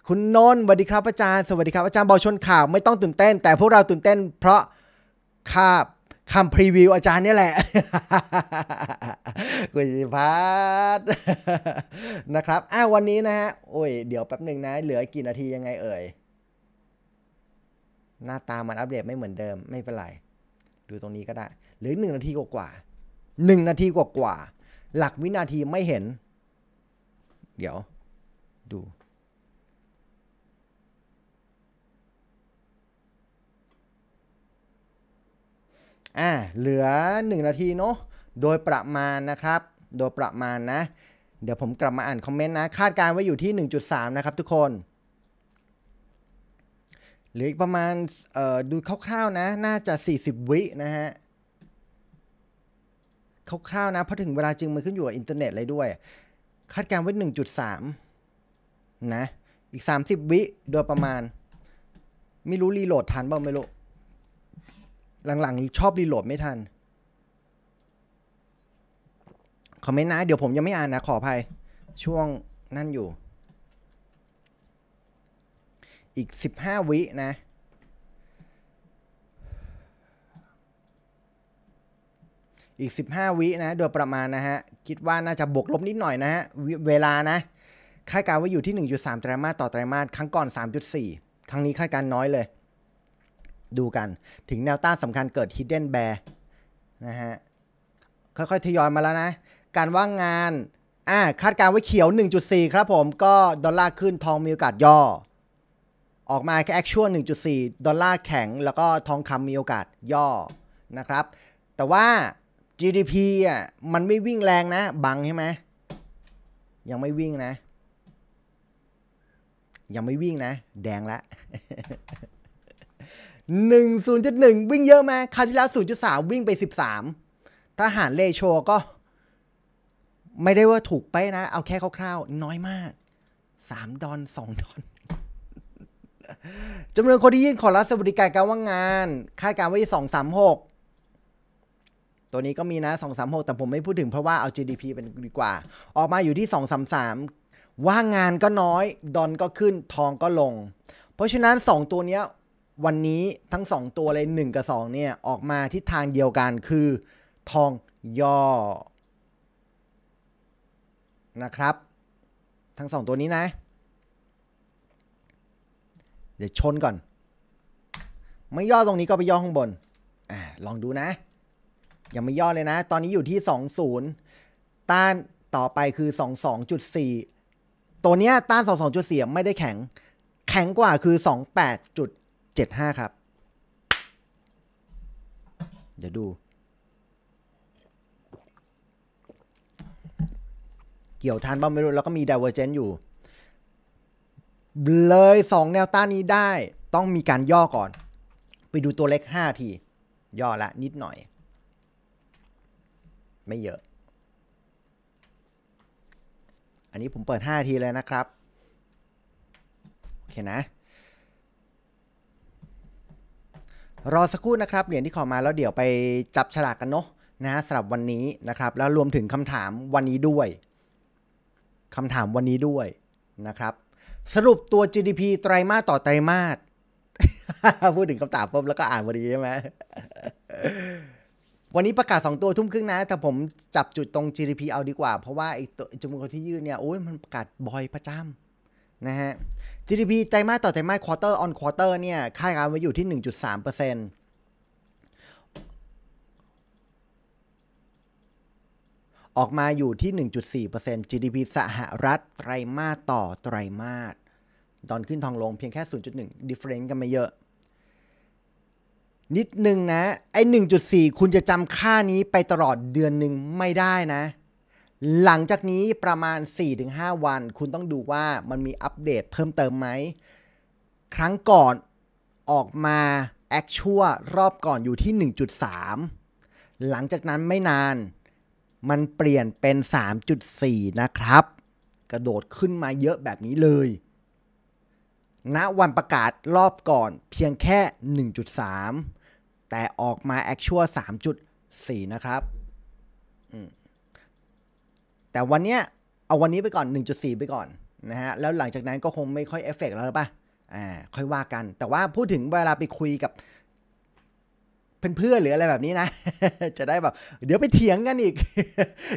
คุณนนท์สวัสดีครับอาจารย์สวัสดีครับอาจารย์บอชนข่าว ไม่ต้องตื่นเต้นแต่พวกเราตื่นเต้นเพราะคาบคำพรีวิวอาจารย์นี่แหละคุณจิพัฒนะครับ อ้าววันนี้นะฮะโอ้ย เดี๋ยวแป๊บหนึ่งนะเหลือกี่นาทียังไง เอ่ยหน้าตามันอัปเดตไม่เหมือนเดิมไม่เป็นไร ดูตรงนี้ก็ได้หรือหนึ่งนาทีกว่าหนึ่งนาทีกว่ากว่า หลักวินาทีไม่เห็น เดี๋ยวดู อ่า เหลือหนึ่งนาทีเนาะ โดยประมาณนะครับ โดยประมาณนะ เดี๋ยวผมกลับมาอ่านคอมเมนต์นะ คาดการไว้อยู่ที่ 1.3 นะครับทุกคน หรืออีกประมาณดูคร่าวๆนะ น่าจะ 40 วินะฮะคร่าวๆนะเพราะถึงเวลาจริงมันขึ้นอยู่กับอินเทอร์เน็ตเลยด้วยคาดการณ์ไว้หนึ่งจุดสามนะ อีกสามสิบวิ โดยประมาณ ไม่รู้ รีโหลดทันบ้างไม่รู้ หลังๆ ชอบรีโหลดไม่ทัน คอมเมนต์นะ เดี๋ยวผมยังไม่อ่านนะขออภัย ช่วงนั่นอยู่ อีกสิบห้าวินะอีก 15 วินะโดยประมาณนะฮะ คิดว่าน่าจะบวกลบนิดหน่อยนะฮะ เวลานะคาดการณ์ว่าอยู่ที่ 1.3ไตรมาสต่อไตรมาสครั้งก่อน 3.4 ครั้งนี้คาดการณ์น้อยเลย ดูกันถึงแนวต้านสำคัญเกิด hidden bear นะฮะ ค่อยๆทยอยมาแล้วนะ การว่างงาน อ่าคาดการณ์ไว้เขียว 1.4 ครับผมก็ดอลลาร์ขึ้นทองมีโอกาสย่อ ออกมาแค่ actual 1.4ดอลลาร์แข็ง แล้วก็ทองคำมีโอกาสย่อนะครับ แต่ว่า GDP อ่ะ มันไม่วิ่งแรงนะ บังใช่ไหมยังไม่วิ่งนะ ยังไม่วิ่งนะ แดงละ หนึ่งศูนย์จุดหนึ่งวิ่งเยอะไหมคราวที่แล้วศูนย์จุดสามวิ่งไปสิบสาม ถ้าหารเลโชก็ ไม่ได้ว่าถูกไปนะ เอาแค่คร่าว ๆ น้อยมาก สามดอนสองดอน จำนวนคนที่ยื่นขอรับสวัสดิการการว่างงาน ค่าการไว้สองสามหกตัวนี้ก็มีนะ236แต่ผมไม่พูดถึงเพราะว่าเอา GDP เป็นดีกว่าออกมาอยู่ที่233ว่างงานก็น้อย ดอนก็ขึ้นทองก็ลง เพราะฉะนั้น 2 ตัวเนี้ยวันนี้ทั้ง 2 ตัวเลย1กับ2เนี่ยออกมาทิศทางเดียวกันคือ ทองย่อนะครับ ทั้ง 2 ตัวนี้นะเดี๋ยวชนก่อน ไม่ย่อตรงนี้ก็ไปย่อข้างบนอลองดูนะยังไม่ย่อเลยนะ ตอนนี้อยู่ที่ 20 ต้านต่อไปคือ 22.4 ตัวเนี้ยต้าน 22.4 ไม่ได้แข็ง แข็งกว่าคือ 28.75 ครับ เดี๋ยวดู เกี่ยวทานบ้างไม่รู้ แล้วก็มี divergent อยู่ เลย 2 แนวต้านนี้ได้ต้องมีการย่อก่อน ไปดูตัวเล็ก 5 ที ย่อละนิดหน่อยไม่เยอะ อันนี้ผมเปิด5ทีเลยนะครับ โอเคนะ รอสักครู่นะครับเหรียญที่ขอมาแล้วเดี๋ยวไปจับฉลาก กันเนาะนะสำหรับวันนี้นะครับ แล้วรวมถึงคำถามวันนี้ด้วย คำถามวันนี้ด้วยนะครับ สรุปตัว GDP ไตรามาสต่อไตรามาส พูดถึงคำถามปุ๊บแล้วก็อ่านพอดีใช่ไหมวันนี้ประกาศ2ตัวทุ่มครึ่งนะ แต่ผมจับจุดตรง GDP เอาดีกว่า เพราะว่าไอ้วจำนวนที่ยื่นเนี่ยโอ้ยมันประกาศบ่อยประจำ นะฮะ GDP ไตรมาสต่อไตรมาสคเตอร์ออ on วอเตอร์เนี่ยคาดการณ์ไว้อยู่ที่ 1.3%ออกมาอยู่ที่ 1.4% GDP สหรัฐไตรมาสต่อไตรมาสดอนขึ้นทองลงเพียงแค่ 0.1 difference กันไม่เยอะนิดนึงนะ ไอ้ 1.4 คุณจะจำค่านี้ไปตลอดเดือนหนึ่งไม่ได้นะ หลังจากนี้ประมาณ 4-5 วัน คุณต้องดูว่ามันมีอัปเดตเพิ่มเติมไหม ครั้งก่อนออกมาแอคชัวรอบก่อนอยู่ที่ 1.3 หลังจากนั้นไม่นาน มันเปลี่ยนเป็น 3.4 นะครับ กระโดดขึ้นมาเยอะแบบนี้เลยณนะวันประกาศรอบก่อนเพียงแค่ 1.3แต่ออกมา actual 3.4 นะครับ แต่วันเนี้ยเอาวันนี้ไปก่อน 1.4 ไปก่อนนะฮะ แล้วหลังจากนั้นก็คงไม่ค่อยเอฟเฟกแล้วหรอปะอ่าค่อยว่ากัน แต่ว่าพูดถึงเวลาไปคุยกับเพื่อนๆหรืออะไรแบบนี้นะ จะได้แบบ เดี๋ยวไปเถียงกันอีก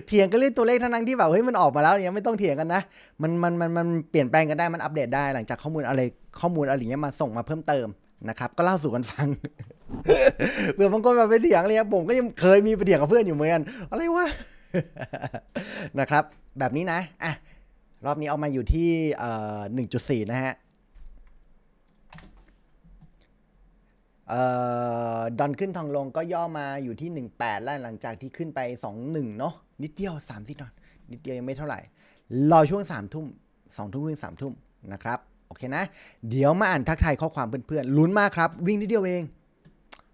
เถียงกันเรื่องตัวเลขทั้งที่แบบเฮ้ยมันออกมาแล้วเนี่ยไม่ต้องเถียงกันนะ มันมันมันมันเปลี่ยนแปลงกันได้ มันอัปเดต ได้หลังจากข้อมูลอะไรข้อมูลอะไรเงี้ยมาส่งมาเพิ่มเติมนะครับ ก็เล่าสู่กันฟังเพื่อนบางคนมาไปเถียงเลยครับผมก็ยังเคยมีไปเถียงกับเพื่อนอยู่เหมือนกัน อะไรวะ นะครับ แบบนี้นะอ่ะรอบนี้เอามาอยู่ที่หนึ่งจุดสี่นะฮะ เออ่ดอนขึ้นทองลงก็ย่อมาอยู่ที่หนึ่งแปดแล้ว หลังจากที่ขึ้นไปสองหนึ่งเนาะ นิดเดียวสามสิบดอนนิดเดียวยังไม่เท่าไหร่รอช่วงสามทุ่มสองทุ่มถึงมทุ่มนะครับ โอเคนะ เดี๋ยวมาอ่านทักทายข้อความเพื่อนๆลุ้นมากครับ วิ่งนิดเดียวเอง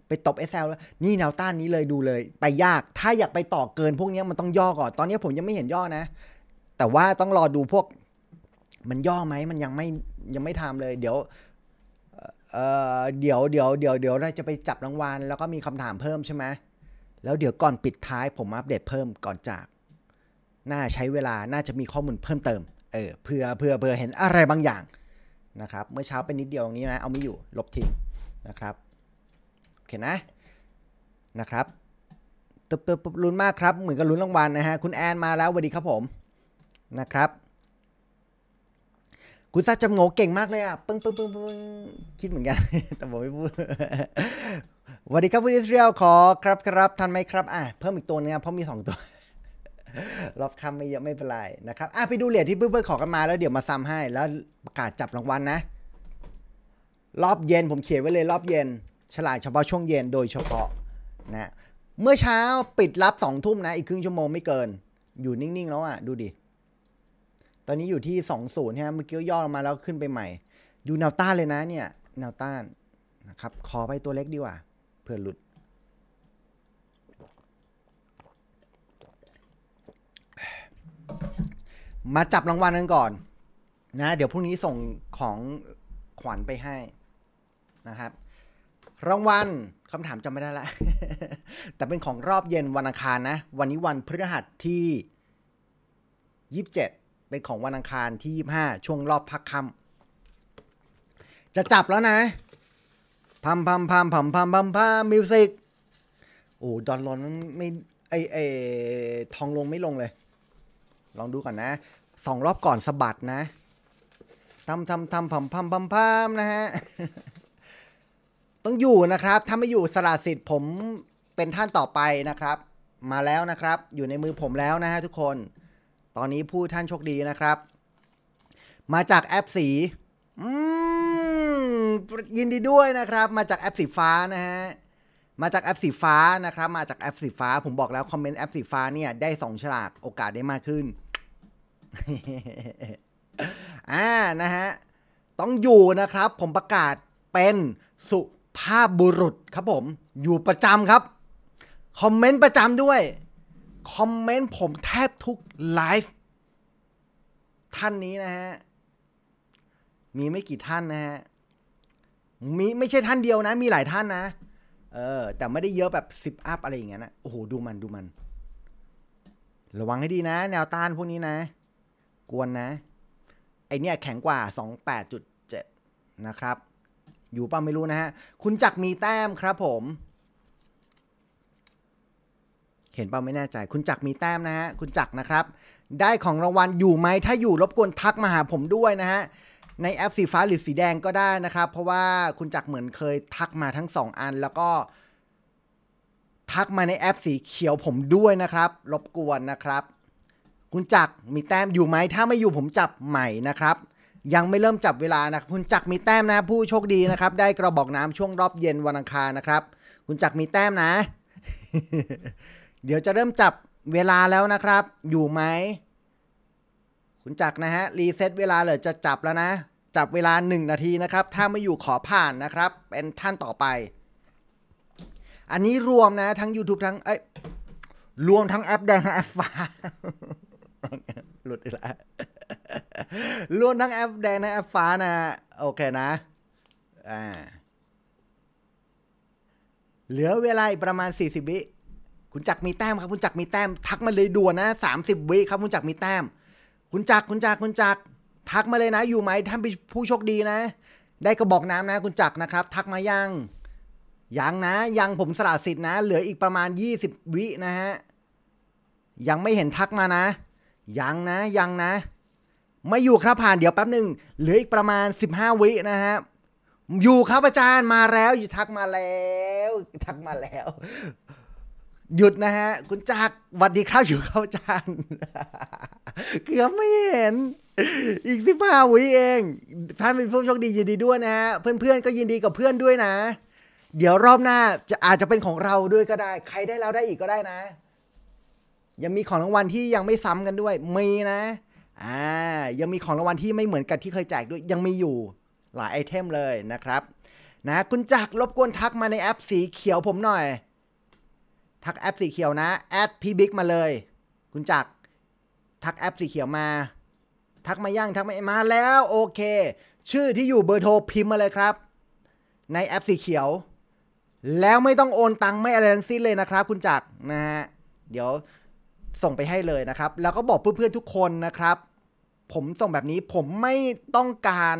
ไปตบ SL แล้วนี่แนวต้านนี้เลยดูเลย ไปยากถ้าอยากไปต่อเกิน พวกนี้มันต้องย่อก่อน ตอนนี้ผมยังไม่เห็นย่อนะ แต่ว่าต้องรอดูพวกมันย่อไหมมันยังไม่ยังไม่ทำเลย เดี๋ยวเดี๋ยวเดี๋ยวเดี๋ยวเดี๋ยวเราจะไปจับรางวัลแล้วก็มีคำถามเพิ่มใช่ไหมแล้วเดี๋ยวก่อนปิดท้ายผมอัปเดตเพิ่มก่อนจาก น่าใช้เวลาน่าจะมีข้อมูลเพิ่มเติมเออเพื่อเพื่อเพื่อเห็นอะไรบางอย่างนะครับ เมื่อเช้าเป็นนิดเดียวตรงนี้นะ เอาไม่อยู่ลบทิ้งนะครับเคนะ นะครับตบตบลุ้นมากครับ เหมือนกับลุ้นรางวัลนะฮะ คุณแอนมาแล้วสวัสดีครับผมนะครับ คุณซาจำโงเก่งมากเลยอ่ะ ปึ้งปึ้งปึ้งปึ้งคิดเหมือนกันแต่ผมไม่พูดสวัสดีครับคุณอิสเาียลขอครับครับทันไหมครับ อ่ะเพิ่มอีกตัวนึงเพราะมีสองตัว รอบคำไม่เยอะไม่เป็นไรนะครับอ่ะไปดูเหรียญที่เพื่อนๆขอกันมาแล้วเดี๋ยวมาซ้ำให้ แล้วประกาศจับรางวัลนะ รอบเย็นผมเขียนไว้เลย รอบเย็นฉลาดเฉพาะช่วงเย็นโดยเฉพาะ นะ เมื่อเช้าปิดรับสองทุ่มนะ อีกครึ่งชั่วโมงไม่เกินอยู่นิ่ง ๆ แล้วอะ่ะ ดูดิ ตอนนี้อยู่ที่สองศูนย์ฮะเมื่อกี้ย่อลงมาแล้วขึ้นไปใหม่ อยู่แนวต้านเลยนะเนี่ยแนวต้านนะครับ ขอไปตัวเล็กดีกว่า เพื่อหลุด มาจับรางวัลกันก่อน นะ เดี๋ยวพรุ่งนี้ส่งของขวัญไปให้นะครับรางวัลคำถามจำไม่ได้ละ แต่เป็นของรอบเย็นวันอังคารนะ วันนี้วันพฤหัสที่ 27 เป็นของวันอังคารที่25 ช่วงรอบพักค่ำจะจับแล้วนะพัมพัมพัมพัมพัมพัมพัมมิวสิก โอ้ดอนลอนนไม่ ไอไอทองลงไม่ลงเลย ลองดูก่อนนะสองรอบก่อนสะบัดนะทำทำทำพัมพัมพัมพัมนะฮะต้องอยู่นะครับ ถ้าไม่อยู่สละสิทธิ์ผมเป็นท่านต่อไปนะครับ มาแล้วนะครับ อยู่ในมือผมแล้วนะฮะทุกคน ตอนนี้ผู้ท่านโชคดีนะครับ มาจากแอปสี อืมยินดีด้วยนะครับ มาจากแอปสีฟ้านะฮะมาจากแอปสีฟ้านะครับ มาจากแอปสีฟ้าผมบอกแล้วคอมเมนต์แอปสีฟ้าเนี่ยได้สองฉลากโอกาสได้มากขึ้น อ่านะฮะต้องอยู่นะครับผมประกาศเป็นสุภาพบุรุษครับผม อยู่ประจำครับ คอมเมนต์ประจำด้วย คอมเมนต์ผมแทบทุกไลฟ์ท่านนี้นะฮะ มีไม่กี่ท่านนะฮะมีไม่ใช่ท่านเดียวนะ มีหลายท่านนะ เออ แต่ไม่ได้เยอะแบบสิบอัพอะไรอย่างเงี้ยนะ โอ้โห ดูมันดูมัน ระวังให้ดีนะ แนวต้านพวกนี้นะ กวนนะไอเนี้ยแข็งกว่า 28.7 นะครับอยู่ป่าไม่รู้นะฮะ คุณจักมีแต้มครับผม เห็นป่าไม่แน่ใจ คุณจักมีแต้มนะฮะ คุณจักนะครับ ได้ของรางวัลอยู่ไหม ถ้าอยู่รบกวนทักมาหาผมด้วยนะฮะ ในแอปสีฟ้าหรือสีแดงก็ได้นะครับ เพราะว่าคุณจักเหมือนเคยทักมาทั้ง 2 อัน แล้วก็ทักมาในแอปสีเขียวผมด้วยนะครับ รบกวนนะครับ คุณจักมีแต้มอยู่ไหม ถ้าไม่อยู่ผมจับใหม่นะครับยังไม่เริ่มจับเวลานะคุณจักมีแต้มนะ ผู้โชคดีนะครับ ได้กระบอกน้ำช่วงรอบเย็นวันอังคารนะครับ คุณจักมีแต้มนะ เดี๋ยวจะเริ่มจับเวลาแล้วนะครับ อยู่ไหมคุณจักนะฮะรีเซ็ตเวลาเลยจะจับแล้วนะ จับเวลา1นาทีนะครับ ถ้าไม่อยู่ขอผ่านนะครับ เป็นท่านต่อไป อันนี้รวมนะ ทั้ง YouTube ทั้งเอ้ยรวมทั้งแอปแดงแอปฟ้าหลุดอีกแล้วรวมทั้งแอปแดงนะแอปฟ้านะ โอเคนะอ่าเหลือเวลาอีกประมาณ40วิ คุณจักมีแต้มครับ คุณจักมีแต้ม ทักมาเลยด่วนนะ30วิครับคุณจักมีแต้ม คุณจักคุณจักคุณจัก ทักมาเลยนะ อยู่ไหมท่านเป็นผู้โชคดีนะ ได้กระบอกน้ำนะ คุณจักนะครับ ทักมายังยังนะ ยังผมสละสิทธิ์นะเหลืออีกประมาณ20วินะฮะยังไม่เห็นทักมานะยังนะยังนะไม่อยู่ครับผ่านเดี๋ยวแป๊บหนึ่งเหลืออีกประมาณ 15 วินะฮะ อยู่ครับอาจารย์มาแล้วอยู่ทักมาแล้วทักมาแล้ว หยุดนะฮะ คุณจักวัสดีครับอยู่ครับอาจารย์เกือบไม่เห็น อีกสิบห้าวิเองท่านเป็นผู้โชคดียินดีด้วยนะฮะเพื่อนๆก็ยินดีกับเพื่อนด้วยนะเดี๋ยวรอบหน้า จะอาจจะเป็นของเราด้วยก็ได้ ใครได้เราได้อีกก็ได้นะ ยังมีของรางวัลที่ยังไม่ซ้ำกันด้วยมีนะอ่ายังมีของรางวัลที่ไม่เหมือนกันที่เคยแจกด้วยยังมีอยู่หลายไอเทมเลยนะครับ นะคุณจักรบกวนทักมาในแอปสีเขียวผมหน่อย ทักแอปสีเขียวนะแอดพีบิ๊กมาเลย คุณจักรทักแอปสีเขียวมา ทักมาย่างทักมามาแล้วโอเค ชื่อที่อยู่เบอร์โทรพิมพ์มาเลยครับ ในแอปสีเขียว แล้วไม่ต้องโอนตังค์ไม่อะไรทั้งสิ้นเลยนะครับ คุณจักรนะฮะเดี๋ยวส่งไปให้เลยนะครับ แล้วก็บอกเพื่อนๆทุกคนนะครับผมส่งแบบนี้ผมไม่ต้องการ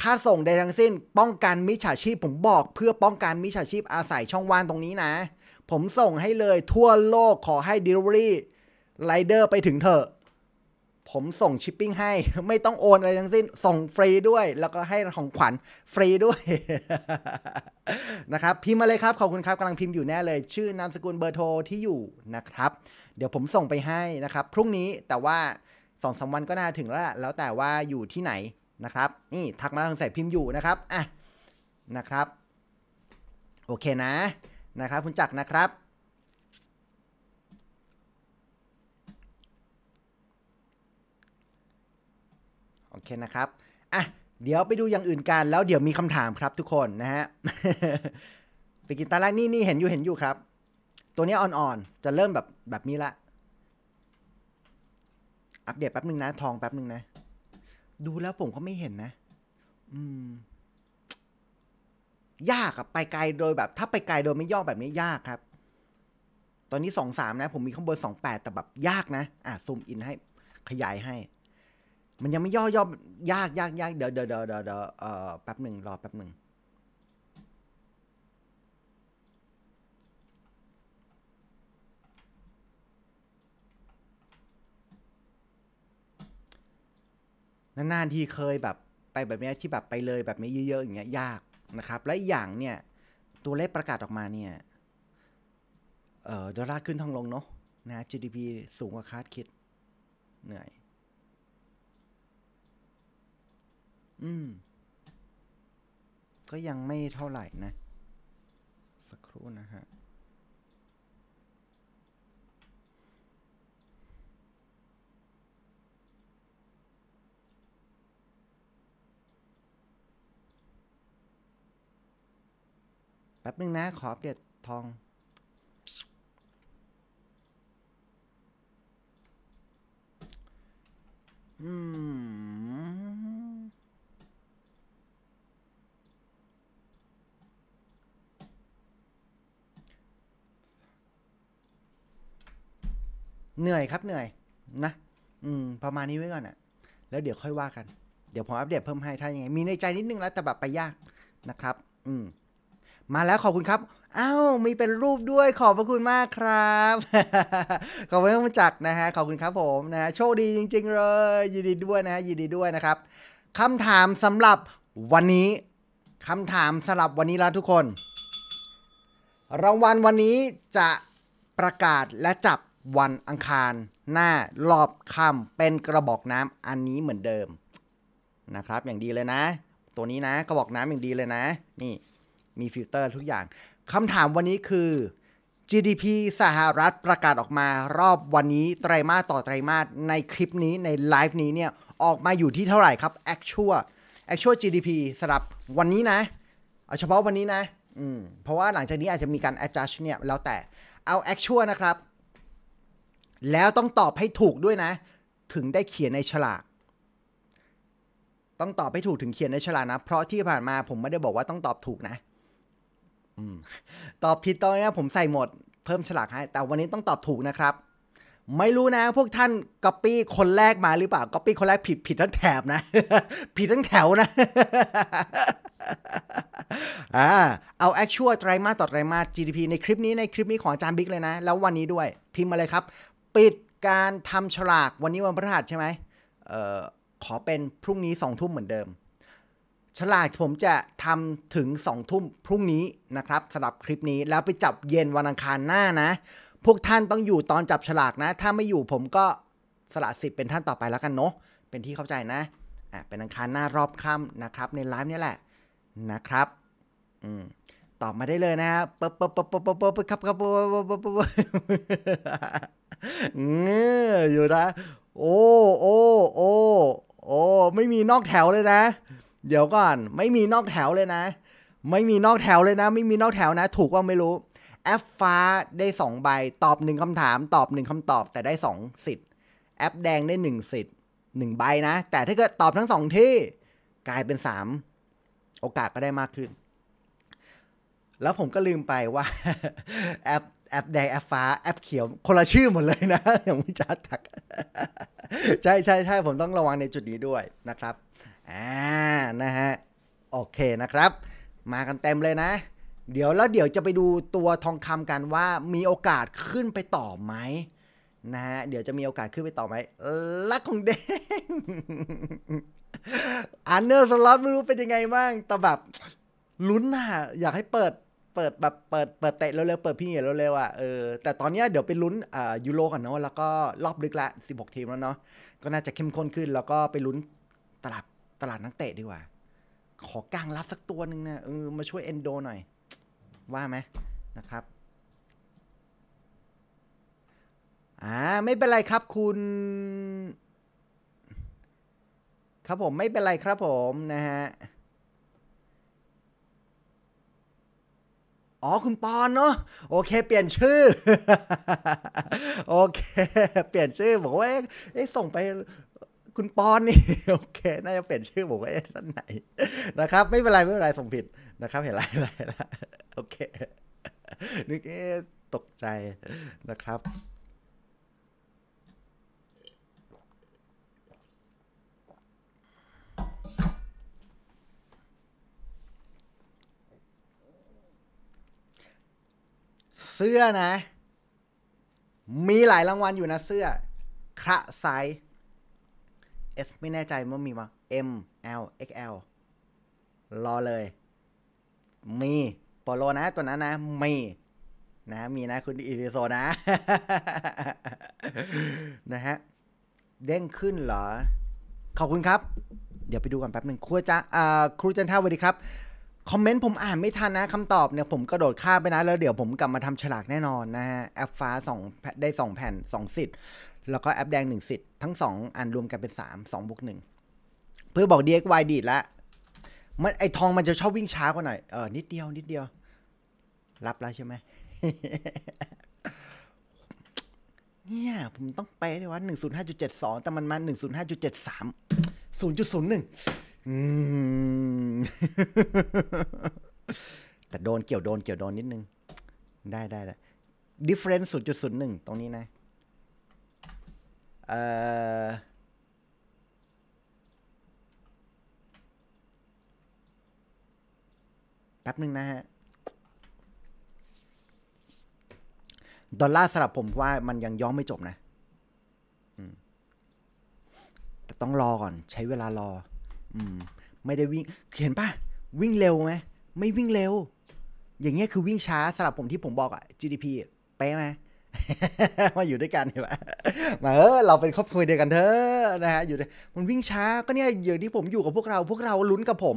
ค่าส่งใดทั้งสิ้น ป้องกันมิจฉาชีพผมบอกเพื่อป้องกันมิจฉาชีพอาศัยช่องว่างตรงนี้นะผมส่งให้เลยทั่วโลกขอให้ Delivery Rider ไปถึงเถอะผมส่งชิปปิ้งให้ไม่ต้องโอนอะไรทั้งสิ้นส่งฟรีด้วยแล้วก็ให้ของขวัญฟรีด้วยนะครับพิมพ์มาเลยครับขอบคุณครับกำลังพิมพ์อยู่แน่เลย ชื่อนามสกุลเบอร์โทรที่อยู่นะครับ เดี๋ยวผมส่งไปให้นะครับ พรุ่งนี้แต่ว่าสองสาวันก็น่าถึงแล้วแล้วแต่ว่าอยู่ที่ไหนนะครับ นี่ทักมาทางสายพิมพ์อยู่นะครับอ่ะนะครับ โอเคนะ นะครับคุณจักรนะครับ โอเคนะครับอ่ะเดี๋ยวไปดูอย่างอื่นกัน แล้วเดี๋ยวมีคำถามครับทุกคนนะฮะ ไปกินตาแานี่นี่เห็นอยู่เห็นอยู่ครับ ตัวนี้อ่อนๆ จะเริ่มแบบแบบนี้ละอัปเดตแป๊บหนึ่งนะ ทองแป๊บหนึ่งนะ ดูแล้วผมก็ไม่เห็นนะ อืม ยากอะไปไกลโดยแบบ ถ้าไปไกลโดยไม่ย่อแบบนี้ยากครับ ตอนนี้สองสามนะผมมีข้างบนสองแปดแต่แบบยากนะอ่ะซูมอินให้ ขยายให้ มันยังไม่ย่อย่อยาก ยากยากเดี๋ยวเดี๋ยวเดี๋ยวเดี๋ยวเอ่อแป๊บหนึ่งรอแป๊บหนึ่งนานๆทีเคยแบบไปแบบนี้ที่แบบไปเลยแบบนี้เยอะๆอย่างเงี้ยยากนะครับ และอย่างเนี่ย ตัวเลขประกาศออกมาเนี่ย เออดอลลาร์ขึ้นทองลงเนาะนะ GDP สูงกว่าคาดคิด เหนื่อย อืม ก็ยังไม่เท่าไหร่นะ สักครู่นะฮะแป๊บนึงนะ ขอเปลี่ยนทองอืมเหนื่อยครับเหนื่อย นะ อืมประมาณนี้ไว้ก่อนอะแล้วเดี๋ยวค่อยว่ากัน เดี๋ยวผมอัปเดตเพิ่มให้ถ้ายังไง มีในใจนิดนึงแล้ว แต่แบบไปยากนะครับ อืมมาแล้วขอบคุณครับ อ้าว มีเป็นรูปด้วยขอบพระคุณมากครับ ขอบคุณมาจักนะฮะ ขอบคุณครับผมนะ โชคดีจริงๆเลย ยินดีด้วยนะยินดีด้วยนะครับคำถามสำหรับวันนี้ คำถามสำหรับวันนี้แล้วทุกคน รางวัลวันนี้จะประกาศและจับวันอังคาร หน้ารอบค่ำเป็นกระบอกน้ำอันนี้เหมือนเดิมนะครับ อย่างดีเลยนะ ตัวนี้นะ กระบอกน้ำอย่างดีเลยนะ นี่มีฟิลเตอร์ทุกอย่าง คำถามวันนี้คือ GDP สหรัฐประกาศออกมารอบวันนี้ไตรมาสต่อไตรมาสในคลิปนี้ในไลฟ์นี้เนี่ยออกมาอยู่ที่เท่าไหร่ครับ actual actual GDP สำหรับวันนี้นะ เอาเฉพาะวันนี้นะ อืม เพราะว่าหลังจากนี้อาจจะมีการ adjust เนี่ยแล้วแต่ เอา actual นะครับ แล้วต้องตอบให้ถูกด้วยนะ ถึงได้เขียนในฉลากต้องตอบให้ถูกถึงเขียนในฉลากนะ เพราะที่ผ่านมาผมไม่ได้บอกว่าต้องตอบถูกนะตอบผิดตอนนี้ผมใส่หมดเพิ่มฉลากให้ แต่วันนี้ต้องตอบถูกนะครับ ไม่รู้นะพวกท่านก๊อปปี้คนแรกมาหรือเปล่าก๊อปปี้คนแรกผิดผิดทั้งแถบนะ ผิดทั้งแถวนะอ่าเอาแอคชัวไตรมาสต่อไตรมาส GDP ในคลิปนี้ในคลิปนี้ของอาจารย์บิ๊กเลยนะ แล้ววันนี้ด้วยพิมพ์มาเลยครับ ปิดการทำฉลากวันนี้วันพฤหัสใช่ไหมเออขอเป็นพรุ่งนี้สองทุ่มเหมือนเดิมฉลากผมจะทำถึง2ทุ่มพรุ่งนี้นะครับสำหรับคลิปนี้แล้วไปจับเย็นวันอังคารหน้านะพวกท่านต้องอยู่ตอนจับฉลากนะ ถ้าไม่อยู่ผมก็สละสิทธิ์เป็นท่านต่อไปแล้วกันเนาะเป็นที่เข้าใจนะอ่ะเป็นอังคารหน้ารอบค่ำนะครับ ในไลฟ์นี่แหละ นะครับ อืมตอบมาได้เลยนะครับป๊บป๊บป๊บป๊บป๊บป๊บครับครับป๊บป๊บป๊บป๊บเงี้ยอยู่นะโอ้โอ้โอ้โอ้ไม่มีนอกแถวเลยนะเดี๋ยวก่อนไม่มีนอกแถวเลยนะ ไม่มีนอกแถวเลยนะ ไม่มีนอกแถวนะ ถูกว่าไม่รู้แอปฟ้าได้ 2 ใบตอบ 1คำถาม ตอบ 1คำตอบแต่ได้ 2 สิทธิ์แอปแดงได้ 1 สิทธิ์1ใบนะ แต่ถ้าเกิดตอบทั้ง 2 ที่กลายเป็น 3 โอกาสก็ได้มากขึ้น แล้วผมก็ลืมไปว่าแอปแอปแดงแอปฟ้าแอปเขียว คนละชื่อหมดเลยนะอย่างวิจารณ์ักใช่ใช่ใช่ผมต้องระวังในจุดนี้ด้วยนะครับอ่า นะฮะ โอเค นะครับ มากันเต็มเลยนะ เดี๋ยวแล้วเดี๋ยวจะไปดูตัวทองคำกันว่ามีโอกาสขึ้นไปต่อไหมนะฮะเดี๋ยวจะมีโอกาสขึ้นไปต่อไหมลักของเด้งอันเนอร์สล็อตไม่รู้เป็นยังไงบ้างแต่แบบลุ้นอะอยากให้เปิด เปิดแบบเปิด เปิดเตะเร็วๆ เปิดพี่เหยเร็วๆอ่ะ เออ แต่ตอนนี้เดี๋ยวไปลุ้นอ่ายูโรกันเนาะ แล้วก็รอบลึกละ16ทีมแล้วเนาะ ก็น่าจะเข้มข้นขึ้น แล้วก็ไปลุ้นตลาดตลาดนักเตะดีกว่า ขอกลางรับสักตัวหนึ่งนะเออมาช่วยเอนโดหน่อย ว่าไหมนะครับอ่าไม่เป็นไรครับคุณ ครับผมไม่เป็นไรครับผมนะฮะ อ๋อ คุณปอนเนาะโอเค เปลี่ยนชื่อ โอเค เปลี่ยนชื่อบอกว่าเอ๊ะส่งไปคุณปอนนี่ โอเค น่าจะเปลี่ยนชื่อผมว่อท่านไหน นะครับ ไม่เป็นไร ไม่เป็นไร ส่งผิดนะครับ เห็นไรไรละโอเค นึกเอ๊ตกใจนะครับ เสื้อนะ มีหลายรางวัลอยู่นะเสื้อ คระไซ S ไม่แน่ใจว่ามีมั้ย M L XL รอเลย มีโปโลนะตัวนั้นนะมีนะมีนะคุณอิริโซนะนะฮะ เด้งขึ้นเหรอ ขอบคุณครับ เดี๋ยวไปดูกันแป๊บหนึ่งครูจะอ่าครูจันท่าสวัสดีครับ คอมเมนต์ผมอ่านไม่ทันนะคำตอบเนี่ยผมกระโดดข้าไปนะ แล้วเดี๋ยวผมกลับมาทำฉลากแน่นอนนะฮะแอปฟ้าสองได้สองแผ่นสองสิทธิ์แล้วก็แอปแดงหนึ่งสิทธิ์ทั้งสองอันรวมกันเป็นสามสองบวกหนึ่งเพื่อบอกดีเอ็ก DXY ดีดละมันไอทองมันจะชอบวิ่งช้ากว่าหน่อย เออนิดเดียวนิดเดียว รับแล้วใช่ไหม เนี่ย ผมต้องไปเลยว่าหนึ่งศูนย์ห้าจุดเจ็ดสองแต่มันมาหนึ่งศูนย์ห้าจุดเจ็ดสามศูนย์จุดศูนย์หนึ่งแต่โดนเกี่ยวโดนเกี่ยวโดนนิดนึง ได้ได้ได้ d ฟ f f e r e n c e ศูนย์จุดศูนย์หนึ่งตรงนี้นะเออแป๊บหนึ่งนะฮะดอลลาร์สำหรับผมว่ามันยังย่อมไม่จบนะแต่ต้องรอก่อน ใช้เวลารอ อืม ไม่ได้วิ่งเห็นปะวิ่งเร็วไหมไม่วิ่งเร็ว อย่างเงี้ยคือวิ่งช้าสำหรับผมที่ผมบอกอะ GDP เป๊ะไหมมาอยู่ด้วยกันเห็นไหมมาเออเราเป็นครอบครัวเดียวกันเถอะนะฮะอยู่มันวิ่งช้าก็เนี่ยอย่างที่ผมอยู่กับพวกเรา พวกเราลุ้นกับผม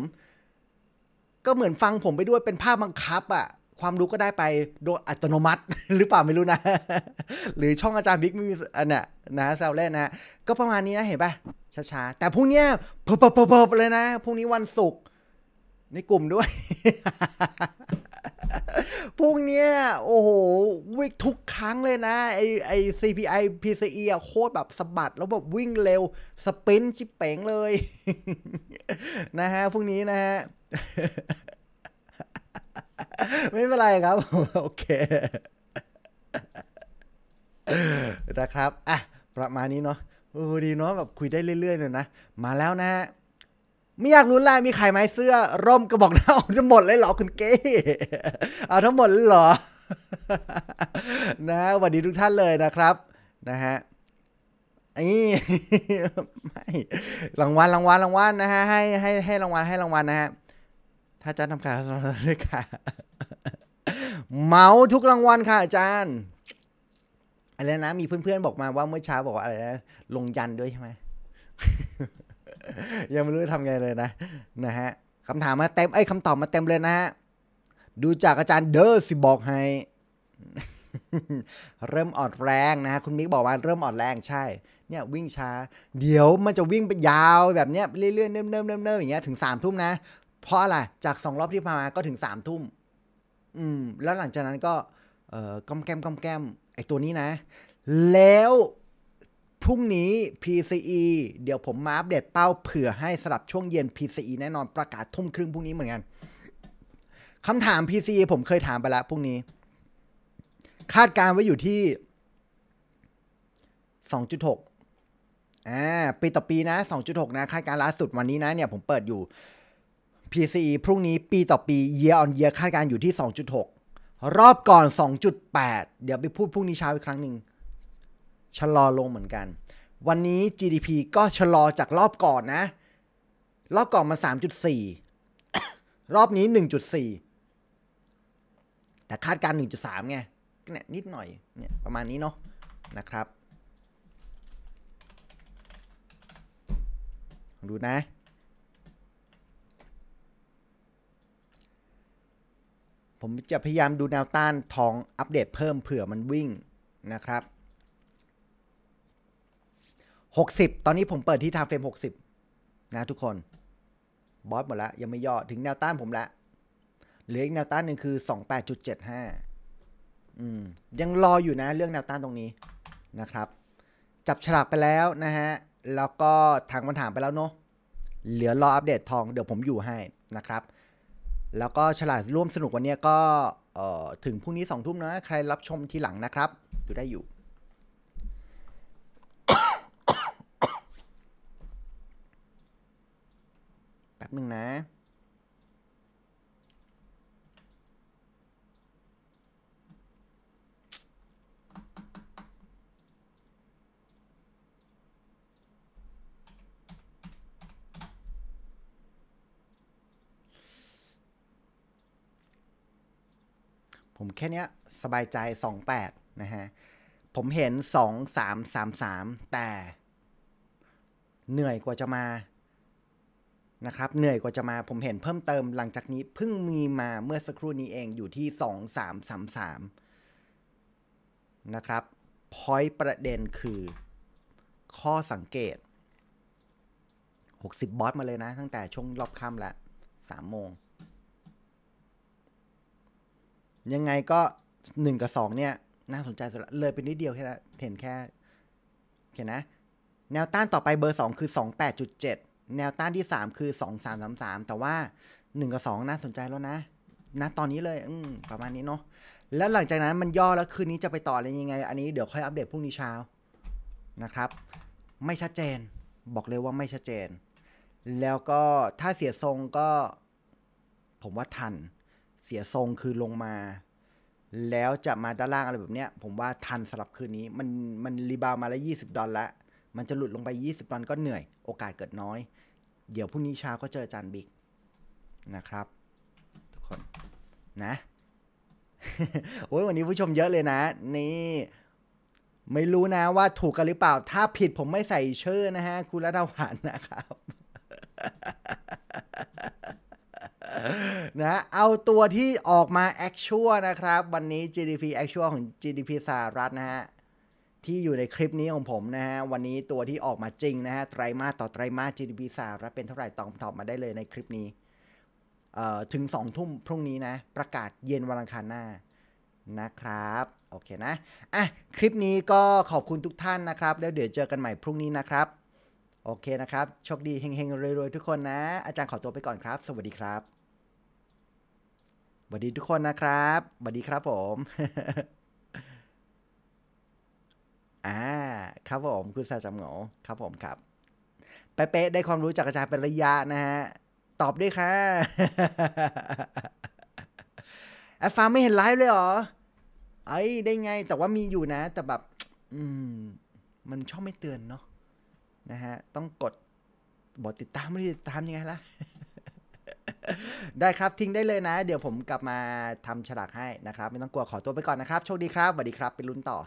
ก็เหมือนฟังผมไปด้วยเป็นภาพบังคับอะความรู้ก็ได้ไปโดยอัตโนมัติ หรือเปล่าไม่รู้นะหรือช่องอาจารย์บิ๊กไม่มีอันน่ะนะแซวเล่นนะก็ประมาณนี้นะเห็นปะช้าๆแต่พรุ่งนี้เพิ่มเลยนะพรุ่งนี้วันศุกร์ในกลุ่มด้วยพวกเนี้ยโอ้โหวิ่งทุกครั้งเลยนะไอไอ CPI PCE อโคตรแบบสะบัดแล้วแบบวิ่งเร็วสปินชิเป๋งเลย นะฮะพวกนี้นะฮะ ไม่เป็นไรครับ โอเคนะครับอ่ะประมาณนี้เนาะโอ้ดีเนาะแบบคุยได้เรื่อยๆเลยนะ มาแล้วนะฮะไม่อยากรู้แล้วมีใครไหมเสื้อ ร่มกระบอกน้าทั้งหมดเลยเหรอคุณเก๋เอาทั้งหมดเลยเหรอ นะสวัสดีทุกท่านเลยนะครับ นะฮะนี่ไม่รางวัลรางวัลรางวัลนะฮะ ให้ให้ให้รางวัลให้รางวัลนะฮะ ถ้าอาจารย์ทำขารด้วยค่ะ เมาทุกรางวัลค่ะ อาจารย์อะไรนะมีเพื่อนๆบอกมาว่าเมื่อเช้าบอกว่าอะไรนะลงยันด้วยใช่ไหมยังไม่รู้ทำไงเลยนะ นะฮะคำถามมาเต็มไอ้คำตอบมาเต็มเลยนะฮะ ดูจากอาจารย์เดอร์สิบอกให้ เริ่มออดแรงนะฮะคุณมิกบอกว่าเริ่มออดแรงใช่ เนี่ยวิ่งช้า เดี๋ยวมันจะวิ่งไปยาวแบบเนี้ยเรื่อยๆเนิ่มๆเนิ่มๆอย่างเงี้ยถึงสามทุ่มนะ เพราะอะไร จากสองรอบที่ผ่านมาก็ถึงสามทุ่ม อืม แล้วหลังจากนั้นก็ เอ่อก้มแก้มก้มแก้ม ไอตัวนี้นะ แล้วพรุ่งนี้ PCE เดี๋ยวผมมาอัปเดตเป้า เผื่อให้สลับช่วงเย็น PCE แน่นอนประกาศทุ่มครึ่งพรุ่งนี้เหมือนกัน คำถาม PCE ผมเคยถามไปแล้วพรุ่งนี้ คาดการไว้อยู่ที่ 2.6อ่า ปีต่อปีนะ 2.6 นะ คาดการล่าสุดวันนี้นะเนี่ยผมเปิดอยู่ PCE พรุ่งนี้ปีต่อปี year on year คาดการอยู่ที่ 2.6 รอบก่อน 2.8เดี๋ยวไปพูดพรุ่งนี้เช้าอีกครั้งหนึ่งชะลอลงเหมือนกัน วันนี้ GDP ก็ชะลอจากรอบก่อนนะ รอบก่อนมัน 3.4 รอบนี้ 1.4 แต่คาดการ1.3 ไงเนี่ยนิดหน่อย เนี่ยประมาณนี้เนาะ นะครับ ดูนะ ผมจะพยายามดูแนวต้านทองอัปเดตเพิ่มเผื่อมันวิ่งนะครับหกสิบตอนนี้ผมเปิดที่ทางเฟรมหกสิบนะทุกคนบอสหมดแล้วยังไม่ย่อ ถึงแนวต้านผมละเหลืออีกแนวต้านหนึ่งคือสองแปดจุดเจ็ดห้าอืมยังรออยู่นะเรื่องแนวต้านตรงนี้นะครับ จับฉลากไปแล้วนะฮะ แล้วก็ทางคำถามไปแล้วเนาะเหลือรออัปเดตทอง เดี๋ยวผมอยู่ให้นะครับ แล้วก็ฉลากร่วมสนุกวันนี้ก็เออถึงพรุ่งนี้สองทุ่มนะใครรับชมทีหลังนะครับยูได้อยู่หนึ่งนะ ผมแค่นี้สบายใจ 28นะฮะ ผมเห็น2 3 3 3แต่เหนื่อยกว่าจะมานะครับเหนื่อยกว่าจะมาผมเห็นเพิ่มเติมหลังจากนี้ เพิ่งมีมาเมื่อสักครู่นี้เองอยู่ที่ 2333 นะครับพอยต์ประเด็นคือข้อสังเกต60บอสมาเลยนะ ตั้งแต่ช่วงรอบค่ำละ 3 โมง ยังไงก็ 1 กับ 2 เนี่ย น่าสนใจสุดเลยเป็นนิดเดียวแค่เห็นแค่เห็นนะ แนวต้านต่อไปเบอร์ 2 คือ 28.7แนวต้านที่3 คือ 2 3 3 3 แต่ว่า 1 กับ 2 น่าสนใจแล้วนะนะตอนนี้เลยอืประมาณนี้เนาะแล้วหลังจากนั้นมันย่อแล้วคืนนี้จะไปต่ออะไรยังไงอันนี้เดี๋ยวค่อยอัปเดตพรุ่งนี้เช้านะครับ ไม่ชัดเจน บอกเลยว่าไม่ชัดเจน แล้วก็ถ้าเสียทรงก็ ผมว่าทันเสียทรงคือลงมา แล้วจะมาด้านล่างอะไรแบบเนี้ยผมว่าทันสำหรับคืนนี้ มันมันรีบาวมาแล้วยี่สิบดอลละมันจะหลุดลงไป 20 วันก็เหนื่อย โอกาสเกิดน้อย เดี๋ยวพรุ่งนี้เช้าก็เจออาจารย์บิ๊กนะครับ ทุกคนนะโอ้ยวันนี้ผู้ชมเยอะเลยนะ นี่ ไม่รู้นะว่าถูกกันหรือเปล่า ถ้าผิดผมไม่ใส่ชื่อนะฮะ คุณรัตวันนะครับ นะ เอาตัวที่ออกมา actual นะครับ วันนี้ GDP actual ของ GDP สหรัฐนะฮะที่อยู่ในคลิปนี้ของผมนะฮะวันนี้ตัวที่ออกมาจริงนะฮะไตรามาสต่อไตรามาส GDP สหรัฐเป็นเท่าไหร่ตอบตอบมาได้เลยในคลิปนี้อถึง2ทุ่มพรุ่งนี้นะ ประกาศเย็นวันอังคารหน้านะครับโอเคนะอ่ะคลิปนี้ก็ขอบคุณทุกท่านนะครับ แล้วเดี๋ยวเจอกันใหม่พรุ่งนี้นะครับ โอเคนะครับโชคดีเฮงๆรวยๆทุกคนนะอาจารย์ขอตัวไปก่อนครับ สวัสดีครับสวัสดีทุกคนนะครับ สวัสดีครับผมอ่า ครับผม คุณซาจำเหงาครับผมครับ เป๊ะ ได้ความรู้จากอาจารย์เป็นระยะนะฮะ ตอบด้วยค่ะแอฟฟ้าไม่เห็นไลฟ์เลยเหรอไอ้ได้ไง แต่ว่ามีอยู่นะ แต่แบบ อืม มันชอบไม่เตือนเนาะ นะฮะ ต้องกดบอกติดตาม ไม่ได้ติดตามยังไงล่ะ ได้ครับทิ้งได้เลยนะ เดี๋ยวผมกลับมาทำฉลากให้นะครับ ไม่ต้องกลัว ขอตัวไปก่อนนะครับ โชคดีครับสวัสดีครับไปลุ้นต่อ